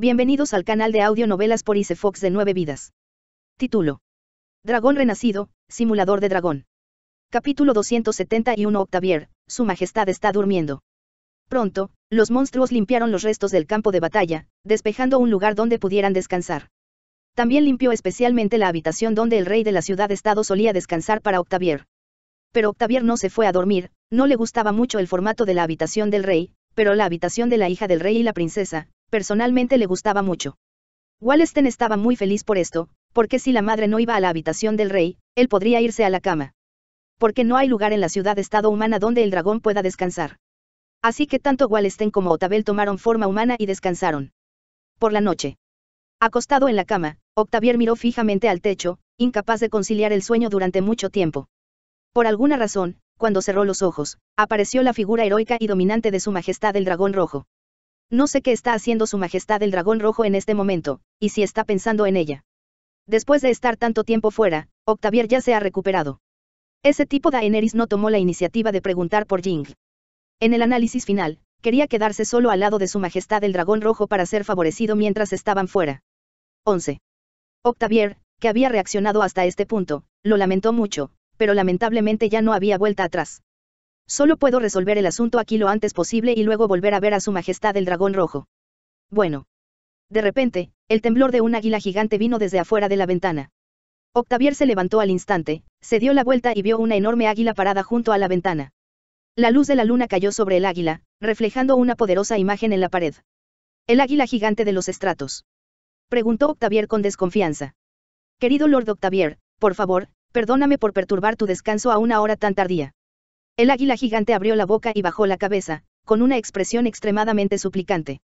Bienvenidos al canal de audio novelas por Fox de Nueve Vidas. Título. Dragón Renacido, Simulador de Dragón. Capítulo 271 Octavier, Su Majestad está durmiendo. Pronto, los monstruos limpiaron los restos del campo de batalla, despejando un lugar donde pudieran descansar. También limpió especialmente la habitación donde el rey de la ciudad-estado solía descansar para Octavier. Pero Octavier no se fue a dormir, no le gustaba mucho el formato de la habitación del rey, pero la habitación de la hija del rey y la princesa, personalmente le gustaba mucho. Wallenstein estaba muy feliz por esto, porque si la madre no iba a la habitación del rey, él podría irse a la cama. Porque no hay lugar en la ciudad-estado humana donde el dragón pueda descansar. Así que tanto Wallenstein como Otabel tomaron forma humana y descansaron. Por la noche. Acostado en la cama, Octavier miró fijamente al techo, incapaz de conciliar el sueño durante mucho tiempo. Por alguna razón, cuando cerró los ojos, apareció la figura heroica y dominante de su Majestad el Dragón Rojo. No sé qué está haciendo su majestad el dragón rojo en este momento, y si está pensando en ella. Después de estar tanto tiempo fuera, Octavier ya se ha recuperado. Ese tipo Daenerys no tomó la iniciativa de preguntar por Jing. En el análisis final, quería quedarse solo al lado de su majestad el dragón rojo para ser favorecido mientras estaban fuera. 11. Octavier, que había reaccionado hasta este punto, lo lamentó mucho, pero lamentablemente ya no había vuelta atrás. Solo puedo resolver el asunto aquí lo antes posible y luego volver a ver a su majestad el dragón rojo. Bueno. De repente, el temblor de un águila gigante vino desde afuera de la ventana. Octavier se levantó al instante, se dio la vuelta y vio una enorme águila parada junto a la ventana. La luz de la luna cayó sobre el águila, reflejando una poderosa imagen en la pared. El águila gigante de los estratos. Preguntó Octavier con desconfianza. Querido Lord Octavier, por favor, perdóname por perturbar tu descanso a una hora tan tardía. El águila gigante abrió la boca y bajó la cabeza, con una expresión extremadamente suplicante.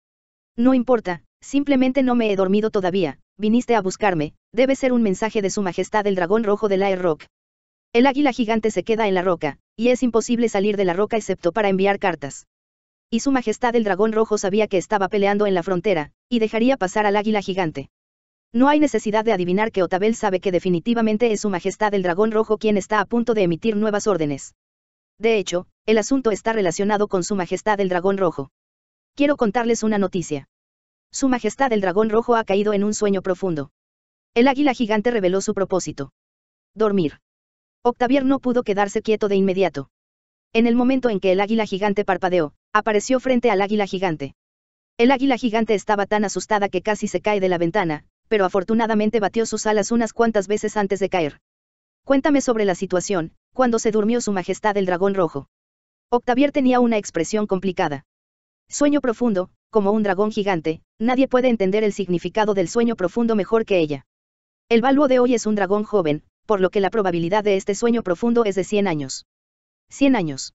No importa, simplemente no me he dormido todavía, viniste a buscarme, debe ser un mensaje de su majestad el dragón rojo del Air Rock. El águila gigante se queda en la roca, y es imposible salir de la roca excepto para enviar cartas. Y su majestad el dragón rojo sabía que estaba peleando en la frontera, y dejaría pasar al águila gigante. No hay necesidad de adivinar que Otabel sabe que definitivamente es su majestad el dragón rojo quien está a punto de emitir nuevas órdenes. De hecho, el asunto está relacionado con Su Majestad el Dragón Rojo. Quiero contarles una noticia. Su Majestad el Dragón Rojo ha caído en un sueño profundo. El águila gigante reveló su propósito. Dormir. Octavier no pudo quedarse quieto de inmediato. En el momento en que el águila gigante parpadeó, apareció frente al águila gigante. El águila gigante estaba tan asustada que casi se cae de la ventana, pero afortunadamente batió sus alas unas cuantas veces antes de caer. Cuéntame sobre la situación, cuando se durmió su majestad el dragón rojo. Octavier tenía una expresión complicada. Sueño profundo, como un dragón gigante, nadie puede entender el significado del sueño profundo mejor que ella. El Balbo de hoy es un dragón joven, por lo que la probabilidad de este sueño profundo es de 100 años. 100 años.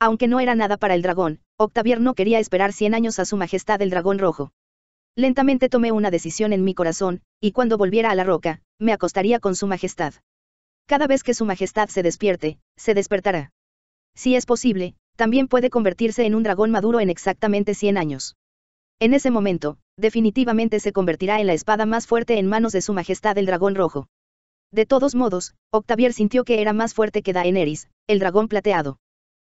Aunque no era nada para el dragón, Octavier no quería esperar 100 años a su majestad el dragón rojo. Lentamente tomé una decisión en mi corazón, y cuando volviera a la roca, me acostaría con su majestad. Cada vez que Su Majestad se despierte, se despertará. Si es posible, también puede convertirse en un dragón maduro en exactamente 100 años. En ese momento, definitivamente se convertirá en la espada más fuerte en manos de Su Majestad el Dragón Rojo. De todos modos, Octavier sintió que era más fuerte que Daenerys, el dragón plateado.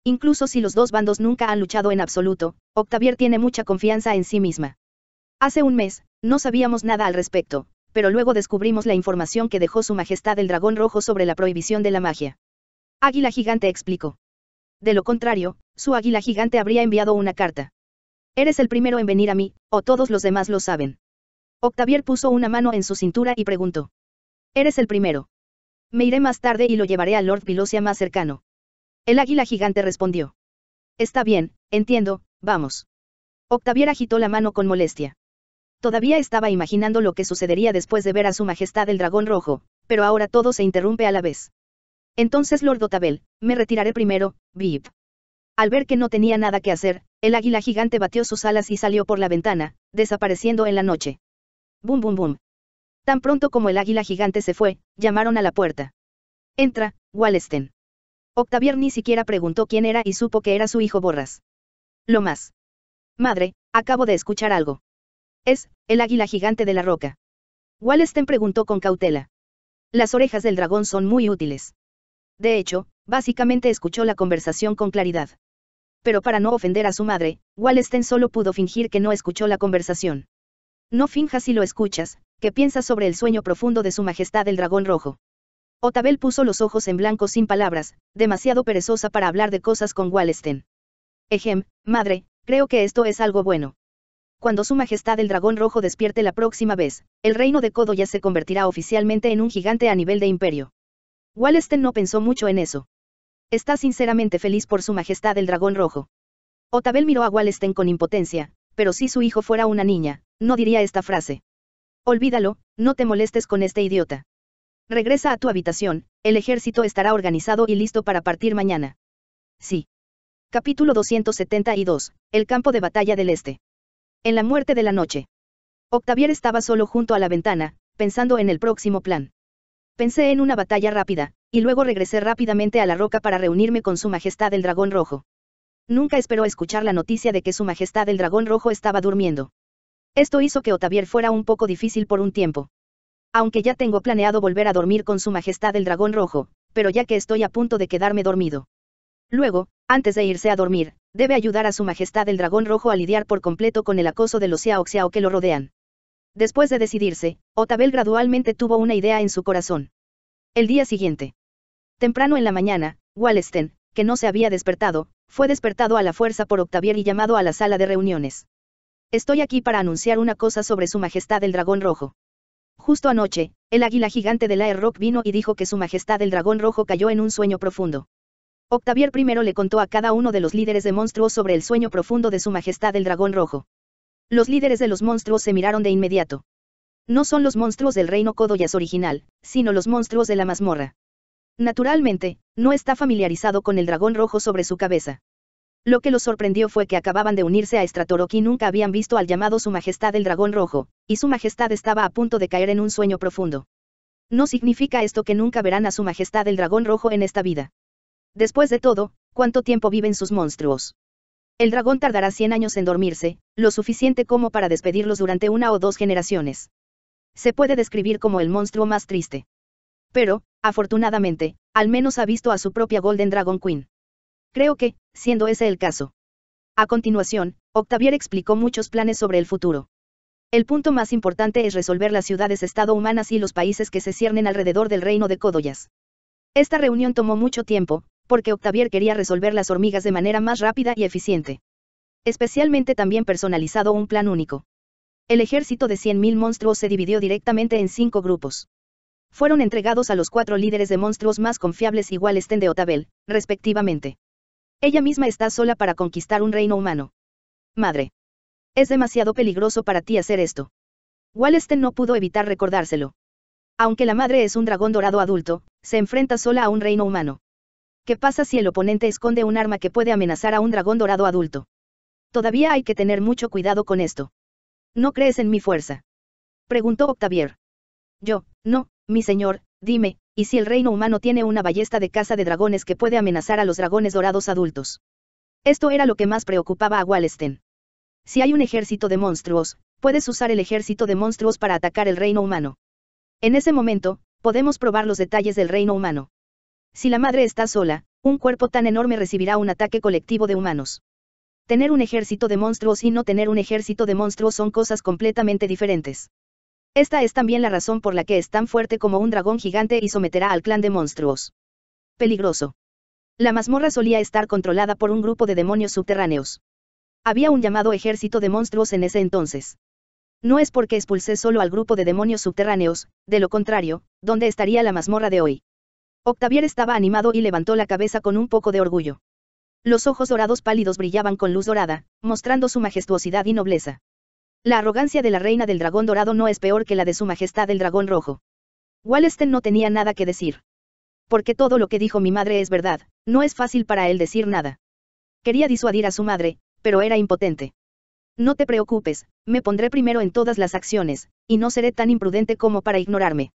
Incluso si los dos bandos nunca han luchado en absoluto, Octavier tiene mucha confianza en sí misma. Hace un mes, no sabíamos nada al respecto, pero luego descubrimos la información que dejó Su Majestad el Dragón Rojo sobre la prohibición de la magia. Águila Gigante explicó. De lo contrario, su águila gigante habría enviado una carta. Eres el primero en venir a mí, o todos los demás lo saben. Octavier puso una mano en su cintura y preguntó. Eres el primero. Me iré más tarde y lo llevaré al Lord Vilosia más cercano. El águila gigante respondió. Está bien, entiendo, vamos. Octavier agitó la mano con molestia. Todavía estaba imaginando lo que sucedería después de ver a su majestad el dragón rojo, pero ahora todo se interrumpe a la vez. Entonces Lord Otabel, me retiraré primero, Vip. Al ver que no tenía nada que hacer, el águila gigante batió sus alas y salió por la ventana, desapareciendo en la noche. Bum bum bum. Tan pronto como el águila gigante se fue, llamaron a la puerta. Entra, Walleston. Octavier ni siquiera preguntó quién era y supo que era su hijo Borras. Lo más. Madre, acabo de escuchar algo. Es, el águila gigante de la roca. Wallenstein preguntó con cautela. Las orejas del dragón son muy útiles. De hecho, básicamente escuchó la conversación con claridad. Pero para no ofender a su madre, Wallenstein solo pudo fingir que no escuchó la conversación. No finjas si lo escuchas, que piensas sobre el sueño profundo de su majestad el dragón rojo. Otabel puso los ojos en blanco sin palabras, demasiado perezosa para hablar de cosas con Wallenstein. Ejem, madre, creo que esto es algo bueno cuando su majestad el dragón rojo despierte la próxima vez, el reino de ya se convertirá oficialmente en un gigante a nivel de imperio. Wallesten no pensó mucho en eso. Está sinceramente feliz por su majestad el dragón rojo. Otabel miró a Wallesten con impotencia, pero si su hijo fuera una niña, no diría esta frase. Olvídalo, no te molestes con este idiota. Regresa a tu habitación, el ejército estará organizado y listo para partir mañana. Sí. Capítulo 272, el campo de batalla del Este. En la muerte de la noche. Octavier estaba solo junto a la ventana, pensando en el próximo plan. Pensé en una batalla rápida, y luego regresé rápidamente a la roca para reunirme con Su Majestad el Dragón Rojo. Nunca esperó escuchar la noticia de que Su Majestad el Dragón Rojo estaba durmiendo. Esto hizo que Octavier fuera un poco difícil por un tiempo. Aunque ya tengo planeado volver a dormir con Su Majestad el Dragón Rojo, pero ya que estoy a punto de quedarme dormido. Luego, antes de irse a dormir, debe ayudar a su majestad el dragón rojo a lidiar por completo con el acoso de los Xiao que lo rodean. Después de decidirse, Otabel gradualmente tuvo una idea en su corazón. El día siguiente. Temprano en la mañana, Wallenstein, que no se había despertado, fue despertado a la fuerza por Octavier y llamado a la sala de reuniones. Estoy aquí para anunciar una cosa sobre su majestad el dragón rojo. Justo anoche, el águila gigante del Air Rock vino y dijo que su majestad el dragón rojo cayó en un sueño profundo. Octavier I le contó a cada uno de los líderes de monstruos sobre el sueño profundo de su majestad el dragón rojo. Los líderes de los monstruos se miraron de inmediato. No son los monstruos del reino Kodoyas original, sino los monstruos de la mazmorra. Naturalmente, no está familiarizado con el dragón rojo sobre su cabeza. Lo que los sorprendió fue que acababan de unirse a Estratorok y nunca habían visto al llamado Su Majestad el Dragón Rojo, y Su Majestad estaba a punto de caer en un sueño profundo. No significa esto que nunca verán a Su Majestad el Dragón Rojo en esta vida. Después de todo, ¿cuánto tiempo viven sus monstruos? El dragón tardará 100 años en dormirse, lo suficiente como para despedirlos durante una o dos generaciones. Se puede describir como el monstruo más triste. Pero, afortunadamente, al menos ha visto a su propia Golden Dragon Queen. Creo que, siendo ese el caso. A continuación, Octavier explicó muchos planes sobre el futuro. El punto más importante es resolver las ciudades-estado humanas y los países que se ciernen alrededor del reino de Codoyas. Esta reunión tomó mucho tiempo, porque Octavier quería resolver las hormigas de manera más rápida y eficiente. Especialmente también personalizado un plan único. El ejército de 100.000 monstruos se dividió directamente en cinco grupos. Fueron entregados a los cuatro líderes de monstruos más confiables igual Sten de Otabel, respectivamente. Ella misma está sola para conquistar un reino humano. Madre. Es demasiado peligroso para ti hacer esto. Wallesten no pudo evitar recordárselo. Aunque la madre es un dragón dorado adulto, se enfrenta sola a un reino humano. ¿Qué pasa si el oponente esconde un arma que puede amenazar a un dragón dorado adulto? Todavía hay que tener mucho cuidado con esto. ¿No crees en mi fuerza? Preguntó Octavier. Yo, no, mi señor, dime, ¿y si el reino humano tiene una ballesta de caza de dragones que puede amenazar a los dragones dorados adultos? Esto era lo que más preocupaba a Wallenstein. Si hay un ejército de monstruos, puedes usar el ejército de monstruos para atacar el reino humano. En ese momento, podemos probar los detalles del reino humano. Si la madre está sola, un cuerpo tan enorme recibirá un ataque colectivo de humanos. Tener un ejército de monstruos y no tener un ejército de monstruos son cosas completamente diferentes. Esta es también la razón por la que es tan fuerte como un dragón gigante y someterá al clan de monstruos. Peligroso. La mazmorra solía estar controlada por un grupo de demonios subterráneos. Había un llamado ejército de monstruos en ese entonces. No es porque expulsé solo al grupo de demonios subterráneos, de lo contrario, ¿dónde estaría la mazmorra de hoy? Octavier estaba animado y levantó la cabeza con un poco de orgullo. Los ojos dorados pálidos brillaban con luz dorada, mostrando su majestuosidad y nobleza. La arrogancia de la reina del dragón dorado no es peor que la de su majestad el dragón rojo. Walleston no tenía nada que decir. Porque todo lo que dijo mi madre es verdad, no es fácil para él decir nada. Quería disuadir a su madre, pero era impotente. No te preocupes, me pondré primero en todas las acciones, y no seré tan imprudente como para ignorarme.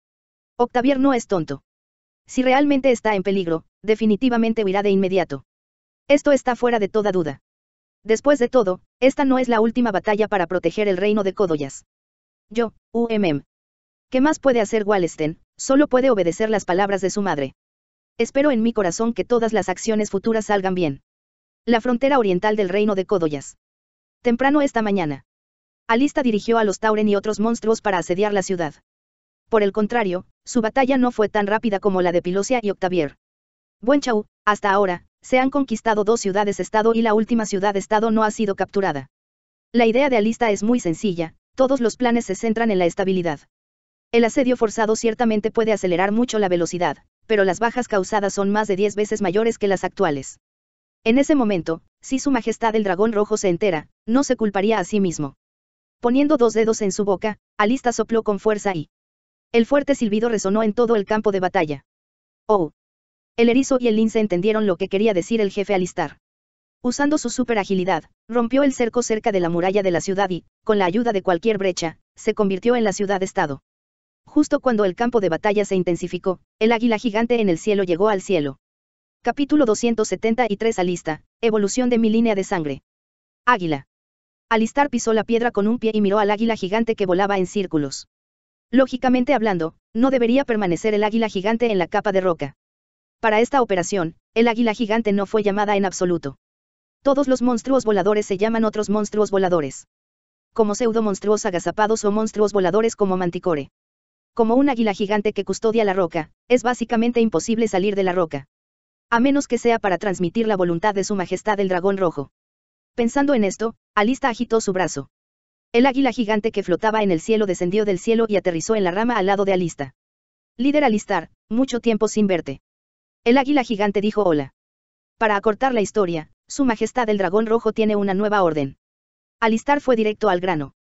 Octavier no es tonto. Si realmente está en peligro, definitivamente huirá de inmediato. Esto está fuera de toda duda. Después de todo, esta no es la última batalla para proteger el reino de Codoyas. Yo, UMM. ¿Qué más puede hacer Wallenstein? Solo puede obedecer las palabras de su madre. Espero en mi corazón que todas las acciones futuras salgan bien. La frontera oriental del reino de Codoyas. Temprano esta mañana. Alista dirigió a los Tauren y otros monstruos para asediar la ciudad. Por el contrario, su batalla no fue tan rápida como la de Pilosia y Octavier. chau, hasta ahora, se han conquistado dos ciudades-estado y la última ciudad-estado no ha sido capturada. La idea de Alista es muy sencilla, todos los planes se centran en la estabilidad. El asedio forzado ciertamente puede acelerar mucho la velocidad, pero las bajas causadas son más de 10 veces mayores que las actuales. En ese momento, si Su Majestad el Dragón Rojo se entera, no se culparía a sí mismo. Poniendo dos dedos en su boca, Alista sopló con fuerza y, el fuerte silbido resonó en todo el campo de batalla. ¡Oh! El erizo y el lince entendieron lo que quería decir el jefe Alistar. Usando su superagilidad, rompió el cerco cerca de la muralla de la ciudad y, con la ayuda de cualquier brecha, se convirtió en la ciudad-estado. Justo cuando el campo de batalla se intensificó, el águila gigante en el cielo llegó al cielo. Capítulo 273 Alista, evolución de mi línea de sangre. Águila. Alistar pisó la piedra con un pie y miró al águila gigante que volaba en círculos. Lógicamente hablando, no debería permanecer el águila gigante en la capa de roca. Para esta operación, el águila gigante no fue llamada en absoluto. Todos los monstruos voladores se llaman otros monstruos voladores. Como pseudo monstruos agazapados o monstruos voladores como manticore. Como un águila gigante que custodia la roca, es básicamente imposible salir de la roca. A menos que sea para transmitir la voluntad de su majestad el dragón rojo. Pensando en esto, Alista agitó su brazo. El águila gigante que flotaba en el cielo descendió del cielo y aterrizó en la rama al lado de Alista. Líder Alistar, mucho tiempo sin verte. El águila gigante dijo hola. Para acortar la historia, Su Majestad el Dragón Rojo tiene una nueva orden. Alistar fue directo al grano.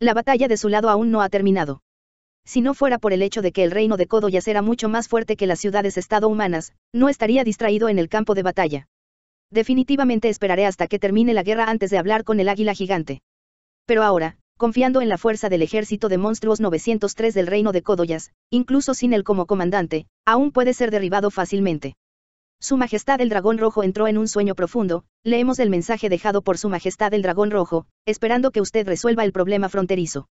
La batalla de su lado aún no ha terminado. Si no fuera por el hecho de que el reino de Kodoyas era mucho más fuerte que las ciudades-estado humanas, no estaría distraído en el campo de batalla. Definitivamente esperaré hasta que termine la guerra antes de hablar con el águila gigante. Pero ahora, confiando en la fuerza del ejército de monstruos 903 del reino de Codoyas, incluso sin él como comandante, aún puede ser derribado fácilmente. Su Majestad el Dragón Rojo entró en un sueño profundo, leemos el mensaje dejado por Su Majestad el Dragón Rojo, esperando que usted resuelva el problema fronterizo.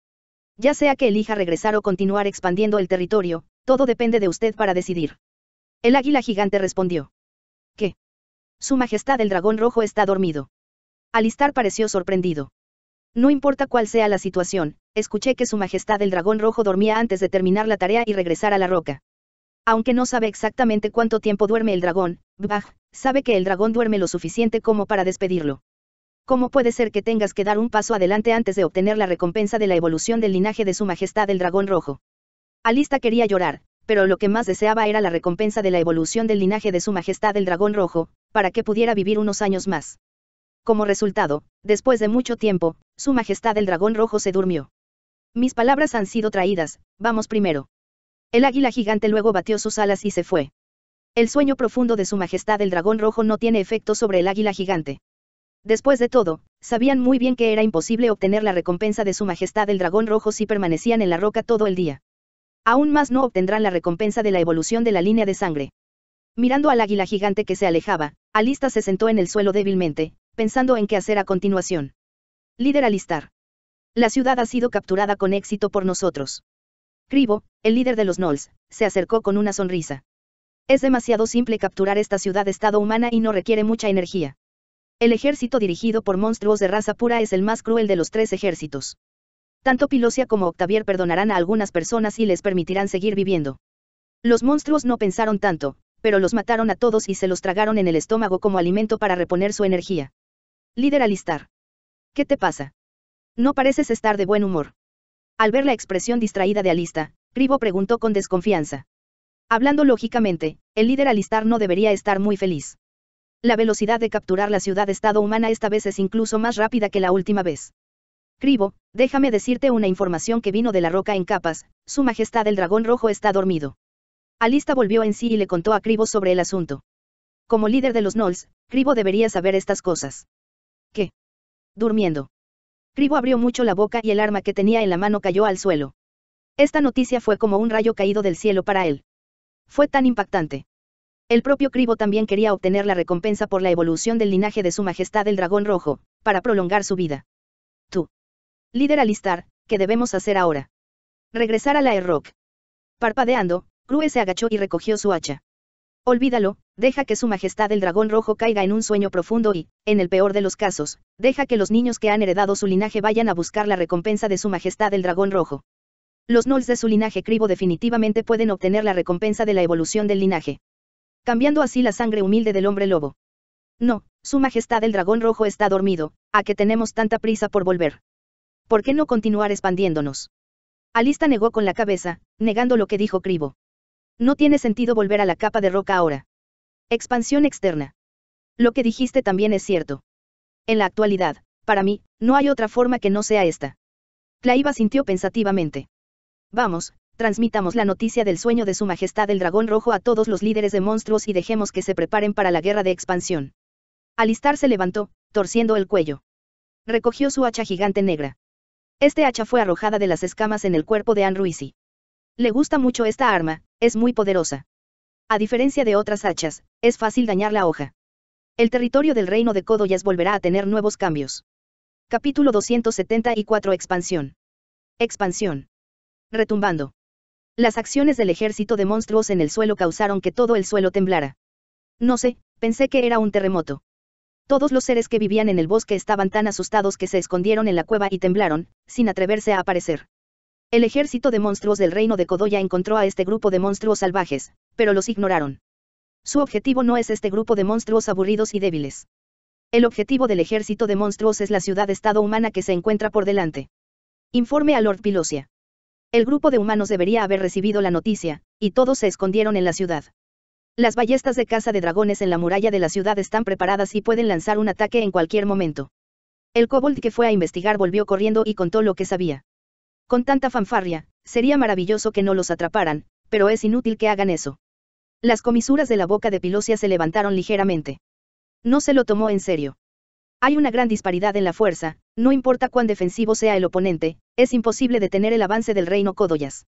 Ya sea que elija regresar o continuar expandiendo el territorio, todo depende de usted para decidir. El águila gigante respondió. ¿Qué? Su Majestad el Dragón Rojo está dormido. Alistar pareció sorprendido. No importa cuál sea la situación, escuché que Su Majestad el Dragón Rojo dormía antes de terminar la tarea y regresar a la roca. Aunque no sabe exactamente cuánto tiempo duerme el dragón, Bach, sabe que el dragón duerme lo suficiente como para despedirlo. ¿Cómo puede ser que tengas que dar un paso adelante antes de obtener la recompensa de la evolución del linaje de Su Majestad el Dragón Rojo? Alista quería llorar, pero lo que más deseaba era la recompensa de la evolución del linaje de Su Majestad el Dragón Rojo, para que pudiera vivir unos años más. Como resultado, después de mucho tiempo, Su Majestad el Dragón Rojo se durmió. Mis palabras han sido traídas, vamos primero. El águila gigante luego batió sus alas y se fue. El sueño profundo de Su Majestad el Dragón Rojo no tiene efecto sobre el águila gigante. Después de todo, sabían muy bien que era imposible obtener la recompensa de Su Majestad el Dragón Rojo si permanecían en la roca todo el día. Aún más no obtendrán la recompensa de la evolución de la línea de sangre. Mirando al águila gigante que se alejaba, Alista se sentó en el suelo débilmente, pensando en qué hacer a continuación. Líder Alistar. La ciudad ha sido capturada con éxito por nosotros. Cribo, el líder de los Knolls, se acercó con una sonrisa. Es demasiado simple capturar esta ciudad-estado humana y no requiere mucha energía. El ejército dirigido por monstruos de raza pura es el más cruel de los tres ejércitos. Tanto Pilosia como Octavier perdonarán a algunas personas y les permitirán seguir viviendo. Los monstruos no pensaron tanto, pero los mataron a todos y se los tragaron en el estómago como alimento para reponer su energía. Líder Alistar. ¿Qué te pasa? No pareces estar de buen humor. Al ver la expresión distraída de Alista, Cribo preguntó con desconfianza. Hablando lógicamente, el líder Alistar no debería estar muy feliz. La velocidad de capturar la ciudad-estado humana esta vez es incluso más rápida que la última vez. Cribo, déjame decirte una información que vino de la roca en capas, Su Majestad el Dragón Rojo está dormido. Alista volvió en sí y le contó a Cribo sobre el asunto. Como líder de los Knolls, Cribo debería saber estas cosas. ¿Qué? Durmiendo. Cribo abrió mucho la boca y el arma que tenía en la mano cayó al suelo. Esta noticia fue como un rayo caído del cielo para él. Fue tan impactante. El propio Cribo también quería obtener la recompensa por la evolución del linaje de su majestad el dragón rojo, para prolongar su vida. Tú. Líder Alistar, ¿qué debemos hacer ahora? Regresar a la Air Rock. Parpadeando, Crue se agachó y recogió su hacha. Olvídalo, deja que su majestad el dragón rojo caiga en un sueño profundo y, en el peor de los casos, deja que los niños que han heredado su linaje vayan a buscar la recompensa de su majestad el dragón rojo. Los Nolls de su linaje cribo definitivamente pueden obtener la recompensa de la evolución del linaje. Cambiando así la sangre humilde del hombre lobo. No, su majestad el dragón rojo está dormido, a que tenemos tanta prisa por volver. ¿Por qué no continuar expandiéndonos? Alista negó con la cabeza, negando lo que dijo Cribo. No tiene sentido volver a la capa de roca ahora. Expansión externa. Lo que dijiste también es cierto. En la actualidad, para mí, no hay otra forma que no sea esta. Claiva sintió pensativamente. Vamos, transmitamos la noticia del sueño de su majestad el dragón rojo a todos los líderes de monstruos y dejemos que se preparen para la guerra de expansión. Alistar se levantó, torciendo el cuello. Recogió su hacha gigante negra. Este hacha fue arrojada de las escamas en el cuerpo de Anruisi. Le gusta mucho esta arma, es muy poderosa. A diferencia de otras hachas, es fácil dañar la hoja. El territorio del reino de Codoyas volverá a tener nuevos cambios. Capítulo 274 Expansión. Expansión. Retumbando. Las acciones del ejército de monstruos en el suelo causaron que todo el suelo temblara. No sé, pensé que era un terremoto. Todos los seres que vivían en el bosque estaban tan asustados que se escondieron en la cueva y temblaron, sin atreverse a aparecer. El ejército de monstruos del reino de Kodoya encontró a este grupo de monstruos salvajes, pero los ignoraron. Su objetivo no es este grupo de monstruos aburridos y débiles. El objetivo del ejército de monstruos es la ciudad-estado humana que se encuentra por delante. Informe a Lord Pilosia. El grupo de humanos debería haber recibido la noticia, y todos se escondieron en la ciudad. Las ballestas de caza de dragones en la muralla de la ciudad están preparadas y pueden lanzar un ataque en cualquier momento. El kobold que fue a investigar volvió corriendo y contó lo que sabía. Con tanta fanfarria, sería maravilloso que no los atraparan, pero es inútil que hagan eso. Las comisuras de la boca de Pilosia se levantaron ligeramente. No se lo tomó en serio. Hay una gran disparidad en la fuerza, no importa cuán defensivo sea el oponente, es imposible detener el avance del reino Codoyas.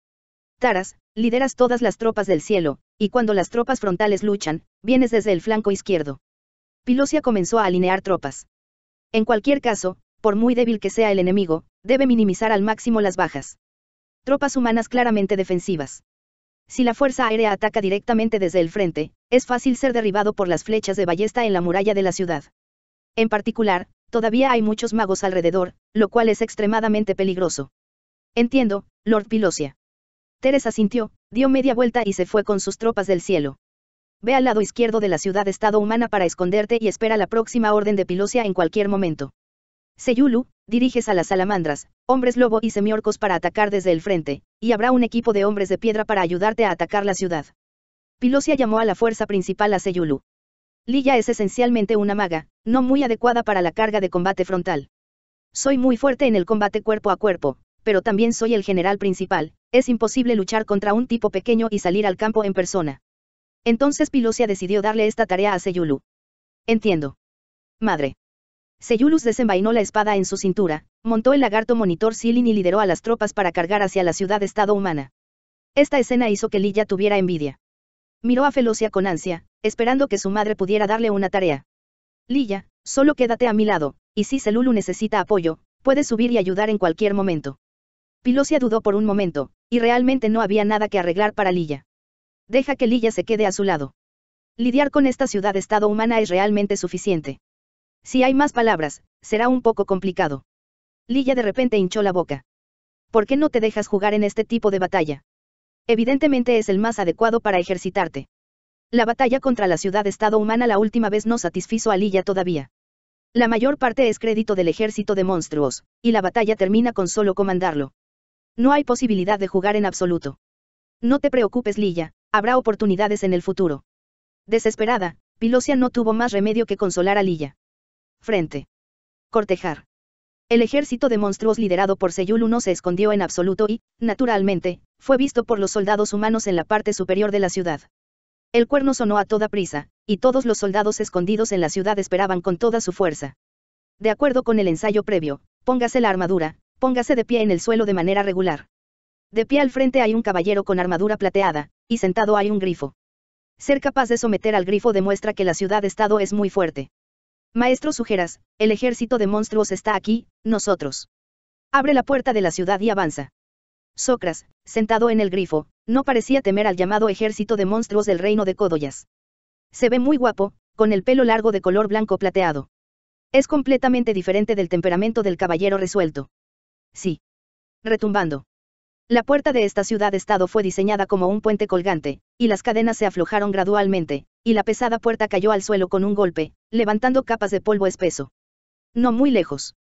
Taras, lideras todas las tropas del cielo, y cuando las tropas frontales luchan, vienes desde el flanco izquierdo. Pilosia comenzó a alinear tropas. En cualquier caso, por muy débil que sea el enemigo, debe minimizar al máximo las bajas. Tropas humanas claramente defensivas. Si la fuerza aérea ataca directamente desde el frente, es fácil ser derribado por las flechas de ballesta en la muralla de la ciudad. En particular, todavía hay muchos magos alrededor, lo cual es extremadamente peligroso. Entiendo, Lord Pilosia. Teresa asintió, dio media vuelta y se fue con sus tropas del cielo. Ve al lado izquierdo de la ciudad-estado humana para esconderte y espera la próxima orden de Pilosia en cualquier momento. Seyulu, diriges a las salamandras, hombres lobo y semiorcos para atacar desde el frente, y habrá un equipo de hombres de piedra para ayudarte a atacar la ciudad. Pilosia llamó a la fuerza principal a Seyulu. Lilla es esencialmente una maga, no muy adecuada para la carga de combate frontal. Soy muy fuerte en el combate cuerpo a cuerpo, pero también soy el general principal, es imposible luchar contra un tipo pequeño y salir al campo en persona. Entonces Pilosia decidió darle esta tarea a Seyulu. Entiendo. Madre. Seyulus desenvainó la espada en su cintura, montó el lagarto monitor Silin y lideró a las tropas para cargar hacia la ciudad-estado humana. Esta escena hizo que Lilla tuviera envidia. Miró a Felocia con ansia, esperando que su madre pudiera darle una tarea. Lilla, solo quédate a mi lado, y si Celulu necesita apoyo, puedes subir y ayudar en cualquier momento. Pilosia dudó por un momento, y realmente no había nada que arreglar para Lilla. Deja que Lilla se quede a su lado. Lidiar con esta ciudad-estado humana es realmente suficiente. Si hay más palabras, será un poco complicado. Lilla de repente hinchó la boca. ¿Por qué no te dejas jugar en este tipo de batalla? Evidentemente es el más adecuado para ejercitarte. La batalla contra la ciudad-estado humana la última vez no satisfizo a Lilla todavía. La mayor parte es crédito del ejército de monstruos, y la batalla termina con solo comandarlo. No hay posibilidad de jugar en absoluto. No te preocupes Lilla, habrá oportunidades en el futuro. Desesperada, Pilosia no tuvo más remedio que consolar a Lilla frente. Cortejar. El ejército de monstruos liderado por Seyul no se escondió en absoluto y, naturalmente, fue visto por los soldados humanos en la parte superior de la ciudad. El cuerno sonó a toda prisa, y todos los soldados escondidos en la ciudad esperaban con toda su fuerza. De acuerdo con el ensayo previo, póngase la armadura, póngase de pie en el suelo de manera regular. De pie al frente hay un caballero con armadura plateada, y sentado hay un grifo. Ser capaz de someter al grifo demuestra que la ciudad-estado es muy fuerte. Maestro Sujeras, el ejército de monstruos está aquí, nosotros. Abre la puerta de la ciudad y avanza. Socras, sentado en el grifo, no parecía temer al llamado ejército de monstruos del reino de Codoyas. Se ve muy guapo, con el pelo largo de color blanco plateado. Es completamente diferente del temperamento del caballero resuelto. Sí. Retumbando. La puerta de esta ciudad-estado fue diseñada como un puente colgante, y las cadenas se aflojaron gradualmente, y la pesada puerta cayó al suelo con un golpe, levantando capas de polvo espeso. No muy lejos.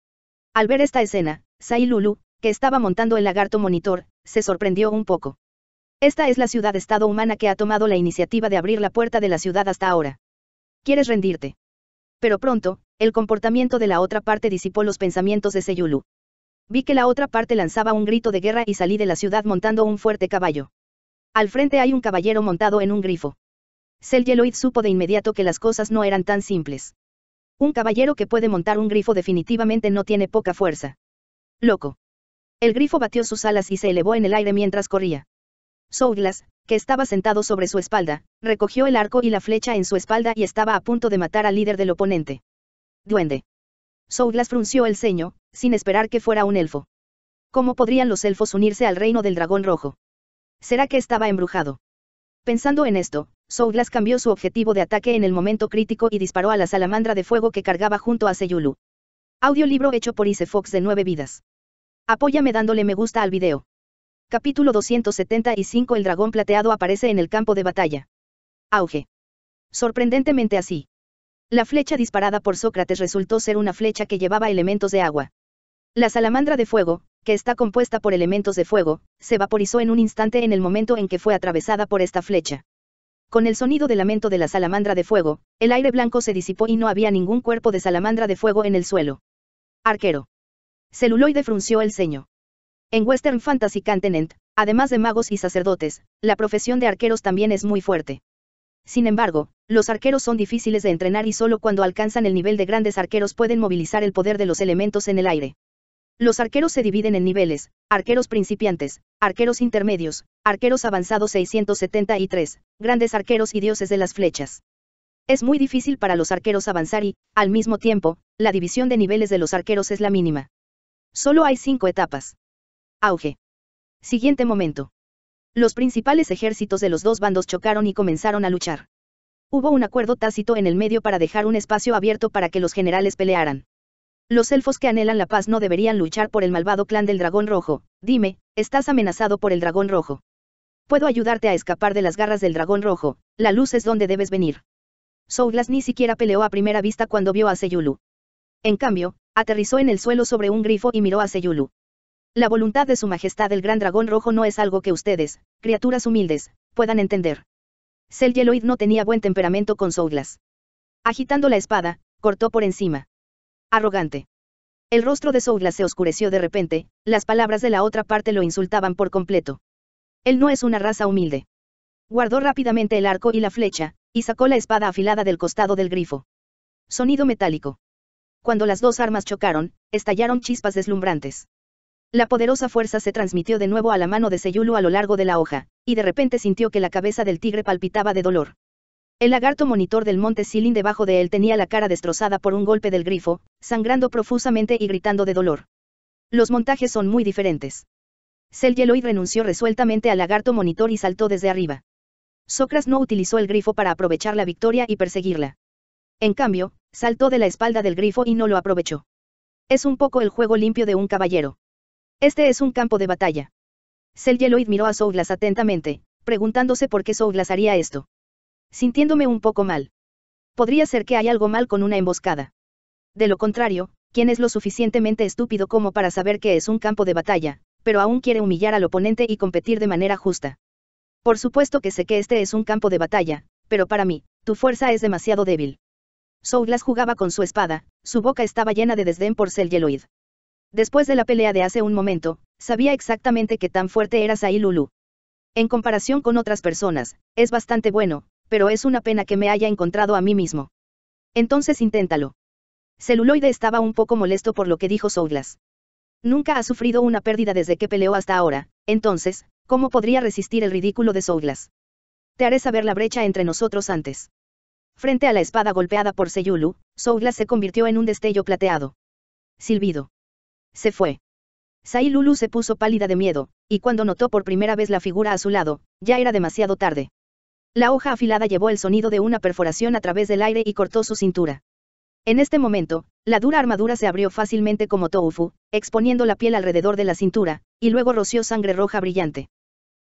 Al ver esta escena, Sai Lulu, que estaba montando el lagarto monitor, se sorprendió un poco. Esta es la ciudad-estado humana que ha tomado la iniciativa de abrir la puerta de la ciudad hasta ahora. ¿Quieres rendirte? Pero pronto, el comportamiento de la otra parte disipó los pensamientos de lulu Vi que la otra parte lanzaba un grito de guerra y salí de la ciudad montando un fuerte caballo. Al frente hay un caballero montado en un grifo. Sel supo de inmediato que las cosas no eran tan simples. Un caballero que puede montar un grifo definitivamente no tiene poca fuerza. Loco. El grifo batió sus alas y se elevó en el aire mientras corría. Souglas, que estaba sentado sobre su espalda, recogió el arco y la flecha en su espalda y estaba a punto de matar al líder del oponente. Duende. Souglas frunció el ceño, sin esperar que fuera un elfo. ¿Cómo podrían los elfos unirse al reino del dragón rojo? ¿Será que estaba embrujado? Pensando en esto, Souglas cambió su objetivo de ataque en el momento crítico y disparó a la salamandra de fuego que cargaba junto a Seyulu. Audiolibro hecho por Ise Fox de 9 vidas. Apóyame dándole me gusta al video. Capítulo 275 El dragón plateado aparece en el campo de batalla. Auge. Sorprendentemente así. La flecha disparada por Sócrates resultó ser una flecha que llevaba elementos de agua. La salamandra de fuego, que está compuesta por elementos de fuego, se vaporizó en un instante en el momento en que fue atravesada por esta flecha. Con el sonido de lamento de la salamandra de fuego, el aire blanco se disipó y no había ningún cuerpo de salamandra de fuego en el suelo. Arquero. Celuloide frunció el ceño. En Western Fantasy Continent, además de magos y sacerdotes, la profesión de arqueros también es muy fuerte. Sin embargo, los arqueros son difíciles de entrenar y solo cuando alcanzan el nivel de grandes arqueros pueden movilizar el poder de los elementos en el aire. Los arqueros se dividen en niveles, arqueros principiantes, arqueros intermedios, arqueros avanzados 673, grandes arqueros y dioses de las flechas. Es muy difícil para los arqueros avanzar y, al mismo tiempo, la división de niveles de los arqueros es la mínima. Solo hay cinco etapas. Auge. Siguiente momento. Los principales ejércitos de los dos bandos chocaron y comenzaron a luchar. Hubo un acuerdo tácito en el medio para dejar un espacio abierto para que los generales pelearan. Los elfos que anhelan la paz no deberían luchar por el malvado clan del dragón rojo. Dime, estás amenazado por el dragón rojo. Puedo ayudarte a escapar de las garras del dragón rojo, la luz es donde debes venir. Souglas ni siquiera peleó a primera vista cuando vio a Seyulu. En cambio, aterrizó en el suelo sobre un grifo y miró a Seyulu. La voluntad de su majestad el gran dragón rojo no es algo que ustedes, criaturas humildes, puedan entender. Cel no tenía buen temperamento con Souglas. Agitando la espada, cortó por encima. Arrogante. El rostro de Soula se oscureció de repente, las palabras de la otra parte lo insultaban por completo. Él no es una raza humilde. Guardó rápidamente el arco y la flecha, y sacó la espada afilada del costado del grifo. Sonido metálico. Cuando las dos armas chocaron, estallaron chispas deslumbrantes. La poderosa fuerza se transmitió de nuevo a la mano de Seyulu a lo largo de la hoja, y de repente sintió que la cabeza del tigre palpitaba de dolor. El lagarto monitor del monte Silin debajo de él tenía la cara destrozada por un golpe del grifo, sangrando profusamente y gritando de dolor. Los montajes son muy diferentes. Sel Yeloid renunció resueltamente al lagarto monitor y saltó desde arriba. Socras no utilizó el grifo para aprovechar la victoria y perseguirla. En cambio, saltó de la espalda del grifo y no lo aprovechó. Es un poco el juego limpio de un caballero. Este es un campo de batalla. Sel miró a Souglas atentamente, preguntándose por qué Souglas haría esto sintiéndome un poco mal. Podría ser que hay algo mal con una emboscada. De lo contrario, ¿quién es lo suficientemente estúpido como para saber que es un campo de batalla, pero aún quiere humillar al oponente y competir de manera justa? Por supuesto que sé que este es un campo de batalla, pero para mí, tu fuerza es demasiado débil. Souglas jugaba con su espada, su boca estaba llena de desdén por Cell Yeloid. Después de la pelea de hace un momento, sabía exactamente qué tan fuerte era Sailulu. En comparación con otras personas, es bastante bueno, pero es una pena que me haya encontrado a mí mismo. Entonces inténtalo. Celuloide estaba un poco molesto por lo que dijo Souglas. Nunca ha sufrido una pérdida desde que peleó hasta ahora, entonces, ¿cómo podría resistir el ridículo de Souglas? Te haré saber la brecha entre nosotros antes. Frente a la espada golpeada por Seyulu, Souglas se convirtió en un destello plateado. Silbido. Se fue. Sayulu se puso pálida de miedo, y cuando notó por primera vez la figura a su lado, ya era demasiado tarde. La hoja afilada llevó el sonido de una perforación a través del aire y cortó su cintura. En este momento, la dura armadura se abrió fácilmente como tofu, exponiendo la piel alrededor de la cintura, y luego roció sangre roja brillante.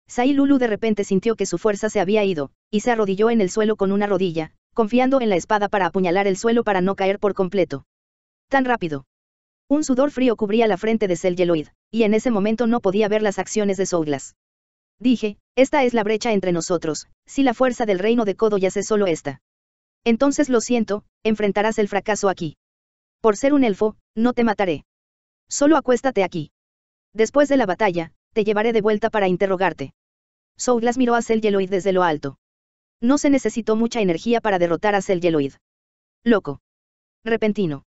Sai Lulu de repente sintió que su fuerza se había ido, y se arrodilló en el suelo con una rodilla, confiando en la espada para apuñalar el suelo para no caer por completo. Tan rápido. Un sudor frío cubría la frente de Cell y en ese momento no podía ver las acciones de Souglas. Dije, esta es la brecha entre nosotros, si la fuerza del reino de Kodo es solo esta. Entonces lo siento, enfrentarás el fracaso aquí. Por ser un elfo, no te mataré. Solo acuéstate aquí. Después de la batalla, te llevaré de vuelta para interrogarte. Souglas miró a Cell desde lo alto. No se necesitó mucha energía para derrotar a Cell Loco. Repentino.